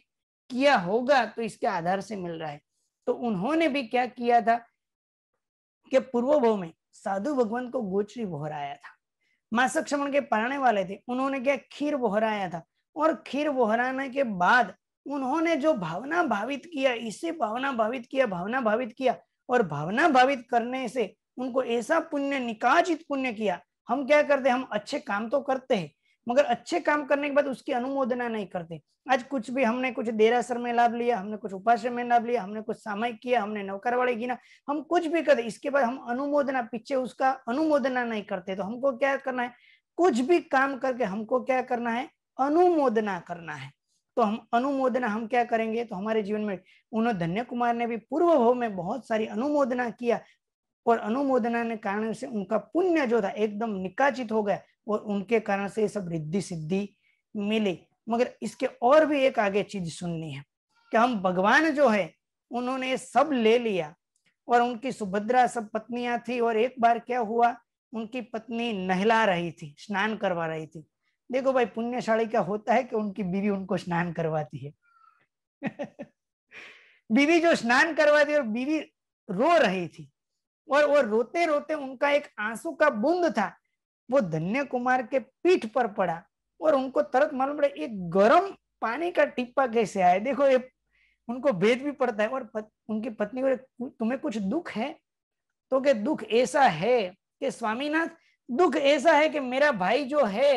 किया होगा तो इसके आधार से मिल रहा है तो उन्होंने भी क्या किया था कि भव में साधु भगवान को गोचरी बोहराया था मासक श्रवण के पढ़ने वाले थे उन्होंने क्या खीर बोहराया था और खीर बोहराने के बाद उन्होंने जो भावना भावित किया इसे भावना भावित किया भावना भावित किया और भावना भावित करने से उनको ऐसा पुण्य निकाचित पुण्य किया हम क्या करते हम अच्छे काम तो करते हैं मगर अच्छे काम करने के बाद उसकी अनुमोदना नहीं करते आज कुछ भी हमने कुछ देरासर में लाभ लिया हमने कुछ उपाश्रम में लाभ लिया हमने कुछ सामयिक किया हमने वाले गिना हम कुछ भी करते इसके बाद हम अनुमोदना पीछे उसका अनुमोदना नहीं करते तो हमको क्या करना है कुछ भी काम करके हमको क्या करना है अनुमोदना करना है तो हम अनुमोदना हम क्या करेंगे तो हमारे जीवन में उन्होंने धन्य कुमार ने भी पूर्व भव में बहुत सारी अनुमोदना किया और अनुमोदना के कारण से उनका पुण्य जो था एकदम निकाचित हो गया और उनके कारण से ये सब रिद्धि सिद्धि मिली मगर इसके और भी एक आगे चीज सुननी है कि हम भगवान जो है उन्होंने सब ले लिया और उनकी सुभद्रा सब पत्नियां थी और एक बार क्या हुआ उनकी पत्नी नहला रही थी स्नान करवा रही थी देखो भाई पुण्यशाली क्या होता है कि उनकी बीवी उनको स्नान करवाती है (laughs) बीवी जो स्नान करवाती और बीवी रो रही थी और वो रोते रोते उनका एक आंसू का बूंद था वो धन्य कुमार के पीठ पर पड़ा और उनको तरत मालूम पड़ा एक गर्म पानी का टिप्पा कैसे आया देखो ये उनको भेद भी पड़ता है और पत, उनकी पत्नी को तुम्हें कुछ दुख है तो के दुख ऐसा है कि स्वामीनाथ दुख ऐसा है कि मेरा भाई जो है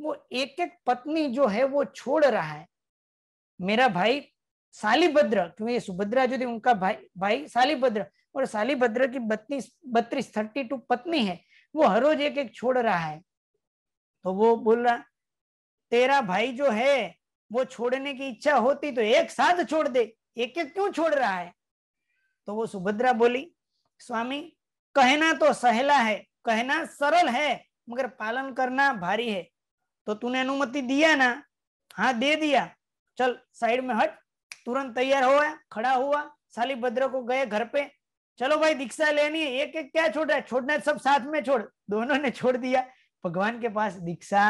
वो एक एक पत्नी जो है वो छोड़ रहा है मेरा भाई सालीभद्र क्योंकि सुभद्रा जो थी उनका भाई भाई सालीभद्र और सालीभद्र की बत्तीस बत्तीस थर्टी टू पत्नी है वो हर रोज एक एक छोड़ रहा है तो वो बोल रहा तेरा भाई जो है वो छोड़ने की इच्छा होती तो एक साथ छोड़ दे एक एक क्यों छोड़ रहा है तो वो सुभद्रा बोली स्वामी कहना तो सहला है कहना सरल है मगर पालन करना भारी है तो तूने अनुमति दिया ना हाँ दे दिया चल साइड में हट तुरंत तैयार हो गया खड़ा हुआ साली भद्र को गए घर पे चलो भाई दीक्षा लेनी है एक एक क्या छोड़ रहा है छोड़ना सब साथ में छोड़ दोनों ने छोड़ दिया भगवान के पास दीक्षा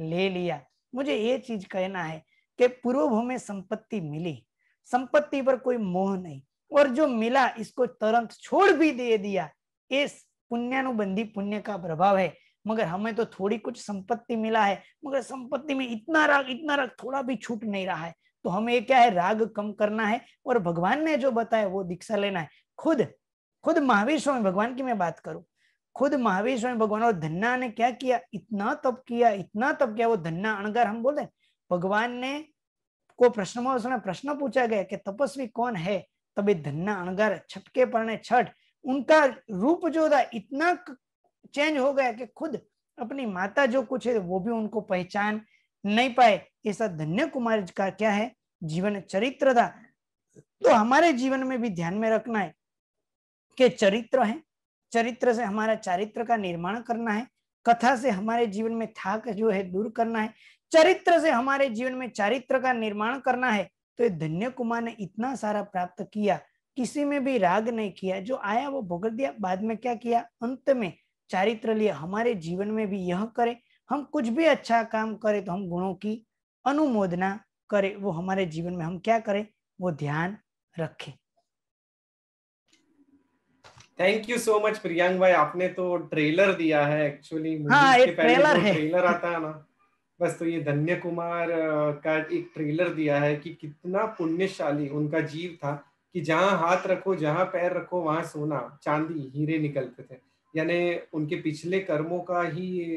ले लिया मुझे ये चीज कहना है कि पूर्व में संपत्ति मिली संपत्ति पर कोई मोह नहीं और जो मिला इसको तुरंत छोड़ भी दे दिया इस पुण्यानुबंधी पुण्य का प्रभाव है मगर हमें तो थोड़ी कुछ संपत्ति मिला है मगर संपत्ति में इतना राग इतना राग थोड़ा भी छूट नहीं रहा है तो हमें क्या है राग कम करना है और भगवान ने जो बताया वो दीक्षा लेना है खुद खुद महावीर स्वामी भगवान की मैं बात करूं खुद महावीर स्वामी भगवान और धन्ना ने क्या किया इतना तप किया इतना तप किया वो धन्ना अणगर हम बोले भगवान ने को प्रश्न में उसने प्रश्न पूछा गया कि तपस्वी कौन है तभी धन्ना अणगर छटके पड़ने छठ उनका रूप जो था इतना चेंज हो गया कि खुद अपनी माता जो कुछ है वो भी उनको पहचान नहीं पाए ऐसा धन्य कुमार का क्या है जीवन चरित्र था तो हमारे जीवन में भी ध्यान में रखना है कि चरित्र है चरित्र से हमारा चारित्र का निर्माण करना है कथा से हमारे जीवन में थाक जो है दूर करना है चरित्र से हमारे जीवन में चारित्र का निर्माण करना है तो धन्य कुमार ने इतना सारा प्राप्त किया किसी में भी राग नहीं किया जो आया वो भोग दिया बाद में क्या किया अंत में चारित्र लिए हमारे जीवन में भी यह करे हम कुछ भी अच्छा काम करें तो हम गुणों की अनुमोदना करें वो हमारे जीवन में हम क्या करें वो ध्यान रखें thank you so much Priyank भाई आपने तो ट्रेलर दिया है एक्चुअली हाँ, एक ट्रेलर है ट्रेलर आता है ना बस तो ये धन्य कुमार का एक ट्रेलर दिया है कि कितना पुण्यशाली उनका जीव था कि जहाँ हाथ रखो जहाँ पैर रखो वहां सोना चांदी हीरे निकलते थे यानी उनके पिछले कर्मों का ही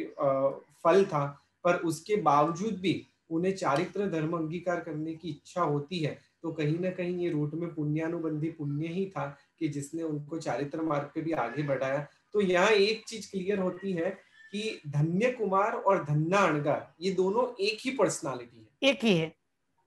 फल था पर उसके बावजूद भी उन्हें चारित्र धर्म अंगीकार करने की इच्छा होती है तो कहीं ना कहीं ये रूट में पुण्यानुबंधी पुण्य ही था कि जिसने उनको चारित्र मार्ग पे भी आगे बढ़ाया तो यहाँ एक चीज क्लियर होती है कि धन्य कुमार और धन्ना अणगार ये दोनों एक ही पर्सनालिटी है एक ही है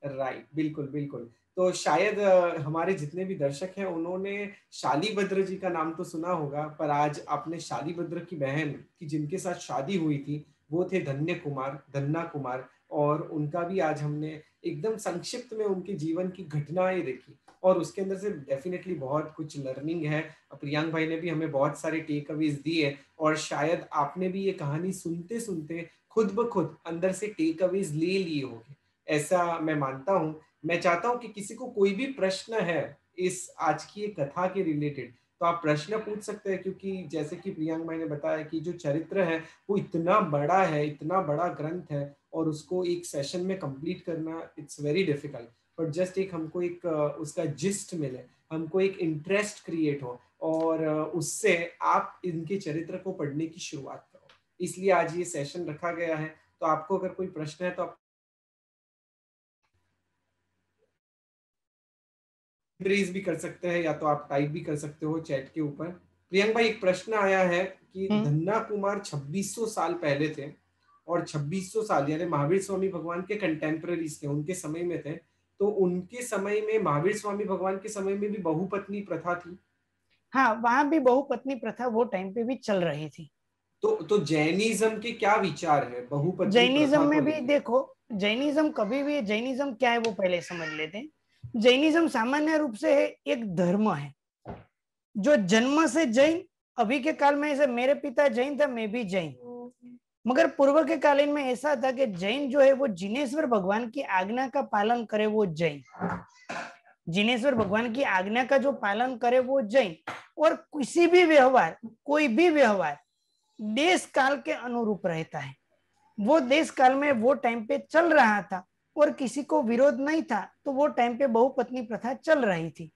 राइट बिल्कुल बिल्कुल तो शायद हमारे जितने भी दर्शक हैं उन्होंने शाली भद्र जी का नाम तो सुना होगा पर आज आपने शाली भद्र की बहन की जिनके साथ शादी हुई थी वो थे धन्य कुमार धन्ना कुमार और उनका भी आज हमने एकदम संक्षिप्त में उनके जीवन की घटनाएं देखी और उसके अंदर से डेफिनेटली बहुत कुछ लर्निंग है प्रियांक भाई ने भी हमें बहुत सारे टेक अवेज दिए और शायद आपने भी ये कहानी सुनते सुनते खुद ब खुद अंदर से टेक अवेज ले लिए होंगे ऐसा मैं मानता हूँ मैं चाहता हूँ कि किसी को कोई भी प्रश्न है इस आज की कथा के रिलेटेड तो आप प्रश्न पूछ सकते हैं क्योंकि जैसे कि प्रियांक भाई ने बताया कि जो चरित्र है वो इतना बड़ा है इतना बड़ा ग्रंथ है और उसको एक सेशन में कंप्लीट करना it's very difficult but just एक हमको एक उसका जिस्ट मिले हमको एक इंटरेस्ट क्रिएट हो और उससे आप इनके चरित्र को पढ़ने की शुरुआत करो इसलिए आज ये सेशन रखा गया है तो आपको अगर कोई प्रश्न है तो आप रेज भी कर सकते हैं या तो आप टाइप भी कर सकते हो चैट के ऊपर प्रियंक भाई एक प्रश्न आया है कि हम्म। धन्ना कुमार 2600 साल पहले थे और 2600 साल यानी महावीर स्वामी भगवान के कंटेम्प्रेरीज थे उनके समय में थे तो उनके समय में महावीर स्वामी भगवान के समय में भी बहुपत्नी प्रथा थी हाँ वहां भी बहुपत्नी प्रथा वो टाइम पे भी चल रही थी तो तो जैनिज्म के क्या विचार है बहुपत्नी जैनिज्म में भी देखो जैनिज्म कभी भी जैनिज्म क्या है वो पहले समझ लेते हैं जैनिज्म सामान्य रूप से है एक धर्म है जो जन्म से जैन अभी के काल में से मेरे पिता जैन था मैं भी जैन मगर पूर्व के कालीन में ऐसा था कि जैन जो है वो जिनेश्वर भगवान की आज्ञा का पालन करे वो जैन जिनेश्वर भगवान की आज्ञा का जो पालन करे वो जैन और किसी भी व्यवहार कोई भी व्यवहार देश काल के अनुरूप रहता है वो देश काल में वो टाइम पे चल रहा था और किसी को विरोध नहीं था तो वो टाइम पे बहुपत्नी प्रथा चल रही थी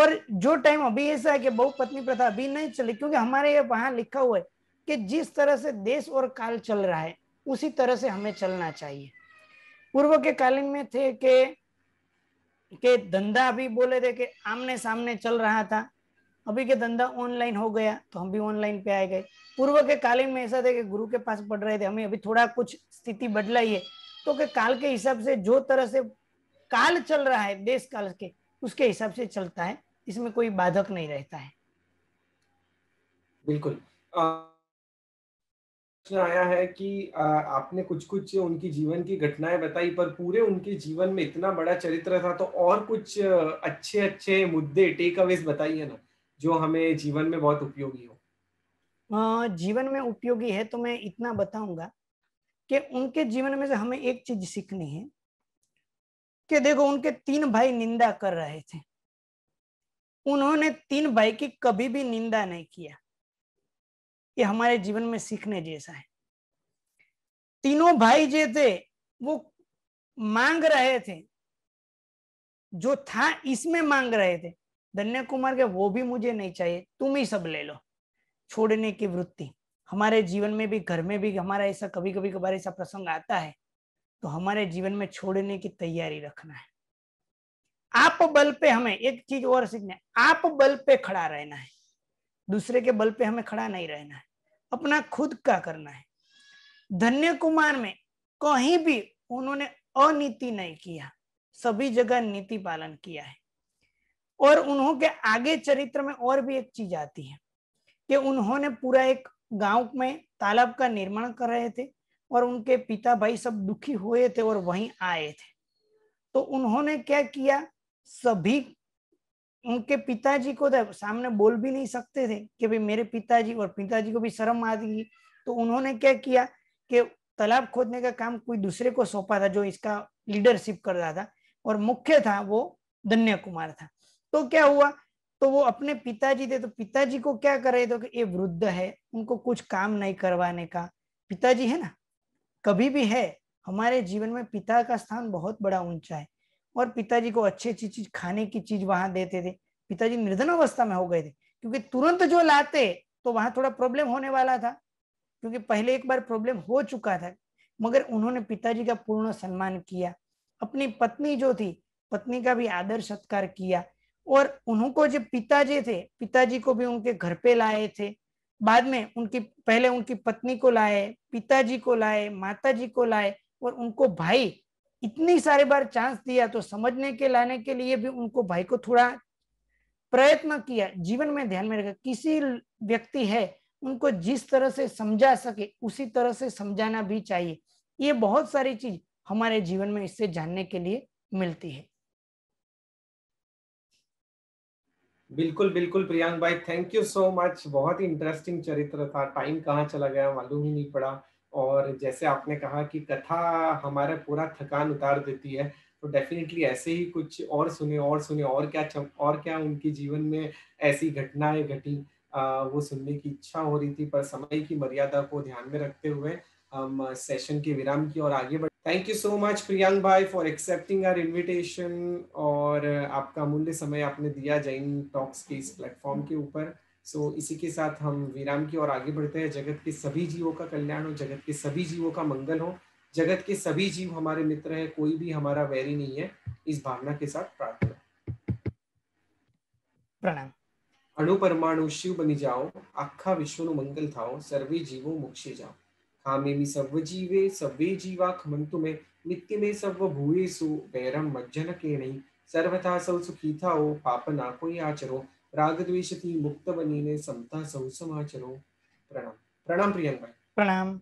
और जो टाइम अभी ऐसा है कि बहुपत्नी प्रथा अभी नहीं चली क्योंकि हमारे वहां लिखा हुआ है कि जिस तरह से देश और काल चल रहा है उसी तरह से हमें चलना चाहिए पूर्व के कालीन में थे के, के धंधा भी बोले थे कि आमने सामने चल रहा था अभी के धंधा ऑनलाइन हो गया तो हम भी ऑनलाइन पे आए गए पूर्व के कालीन में ऐसा थे कि गुरु के पास पढ़ रहे थे हमें अभी थोड़ा कुछ स्थिति बदलाई है तो के काल के हिसाब से जो तरह से काल चल रहा है देश काल के उसके हिसाब से चलता है इसमें कोई बाधक नहीं रहता है बिल्कुल आ... प्रश्न आया है कि आ, आपने कुछ कुछ उनकी जीवन की घटनाएं बताई पर पूरे उनके जीवन में इतना बड़ा चरित्र था तो और कुछ अच्छे अच्छे मुद्दे टेक अवेज बताइए ना जो हमें जीवन में बहुत उपयोगी हो जीवन में उपयोगी है तो मैं इतना बताऊंगा कि उनके जीवन में से हमें एक चीज सीखनी है कि देखो उनके तीन भाई निंदा कर रहे थे उन्होंने तीन भाई की कभी भी निंदा नहीं किया ये हमारे जीवन में सीखने जैसा है तीनों भाई जो थे वो मांग रहे थे जो था इसमें मांग रहे थे धन्य कुमार के वो भी मुझे नहीं चाहिए तुम ही सब ले लो छोड़ने की वृत्ति हमारे जीवन में भी घर में भी हमारा ऐसा कभी कभी कभार ऐसा प्रसंग आता है तो हमारे जीवन में छोड़ने की तैयारी रखना है आप बल पे हमें एक चीज और सीखना है आप बल पे खड़ा रहना है दूसरे के बल पे हमें खड़ा नहीं रहना है अपना खुद का करना है धन्य कुमार में कहीं भी उन्होंने अनीति नहीं किया सभी जगह नीति पालन किया है और उन्हों के आगे चरित्र में और भी एक चीज आती है कि उन्होंने पूरा एक गांव में तालाब का निर्माण कर रहे थे और उनके पिता भाई सब दुखी हुए थे और वहीं आए थे तो उन्होंने क्या किया सभी उनके पिताजी को तो सामने बोल भी नहीं सकते थे कि भाई मेरे पिताजी और पिताजी को भी शर्म आ गई तो उन्होंने क्या किया कि तालाब खोदने का काम कोई दूसरे को सौंपा था जो इसका लीडरशिप कर रहा था और मुख्य था वो धन्य कुमार था तो क्या हुआ तो वो अपने पिताजी थे तो पिताजी को क्या कर रहे थे ये वृद्ध है उनको कुछ काम नहीं करवाने का पिताजी है ना कभी भी है हमारे जीवन में पिता का स्थान बहुत बड़ा ऊंचा है और पिताजी को अच्छी अच्छी चीज खाने की चीज वहां देते थे पिताजी निर्धन अवस्था में हो गए थे क्योंकि तुरंत जो लाते तो वहां थोड़ा प्रॉब्लम होने वाला था क्योंकि पहले एक बार प्रॉब्लम हो चुका था मगर उन्होंने पिताजी का पूर्ण सम्मान किया अपनी पत्नी जो थी पत्नी का भी आदर सत्कार किया और उनको जो पिताजी थे पिताजी को भी उनके घर पे लाए थे बाद में उनकी पहले उनकी पत्नी को लाए पिताजी को लाए माताजी को लाए और उनको भाई इतनी सारे बार चांस दिया तो समझने के लाने के लिए भी उनको भाई को थोड़ा प्रयत्न किया जीवन में ध्यान में रखा किसी व्यक्ति है उनको जिस तरह से समझा सके उसी तरह से समझाना भी चाहिए ये बहुत सारी चीज हमारे जीवन में इससे जानने के लिए मिलती है बिल्कुल बिल्कुल प्रियांक भाई थैंक यू सो मच बहुत ही इंटरेस्टिंग चरित्र था टाइम कहाँ चला गया मालूम ही नहीं पड़ा और जैसे आपने कहा कि कथा हमारा पूरा थकान उतार देती है तो डेफिनेटली ऐसे ही कुछ और सुने और सुने और क्या चम, और क्या उनके जीवन में ऐसी घटनाएं घटी वो सुनने की इच्छा हो रही थी पर समय की मर्यादा को ध्यान में रखते हुए हम सेशन के विराम की ओर आगे बढ़ thank you so much Priyank भाई फॉर एक्सेप्टिंग आर इनविटेशन और आपका मूल्य समय आपने दिया जैन टॉक्स के इस प्लेटफॉर्म के ऊपर सो so, इसी के साथ हम विराम की ओर आगे बढ़ते हैं जगत के सभी जीवों का कल्याण हो जगत के सभी जीवों का मंगल हो जगत के सभी जीव हमारे मित्र हैं कोई भी हमारा वैरी नहीं है इस भावना के साथ प्रार्थना प्रणाम अणु परमाणु शिव बनी जाओ आखा विश्व नु मंगल थाओ सर्वे जीवो मोक्षे जाओ खामे मी सर्व जीवे सर्वे जीवा खमंतु में नित्य में सर्व भूये सु मज्जन के नहीं सर्वथा सब सुखी था पाप ना कोई आचरो રાગદ્વેષથી મુક્ત બનીને સમતા સૌ સમાજનો પ્રણામ પ્રણામ પ્રિયંકા પ્રણામ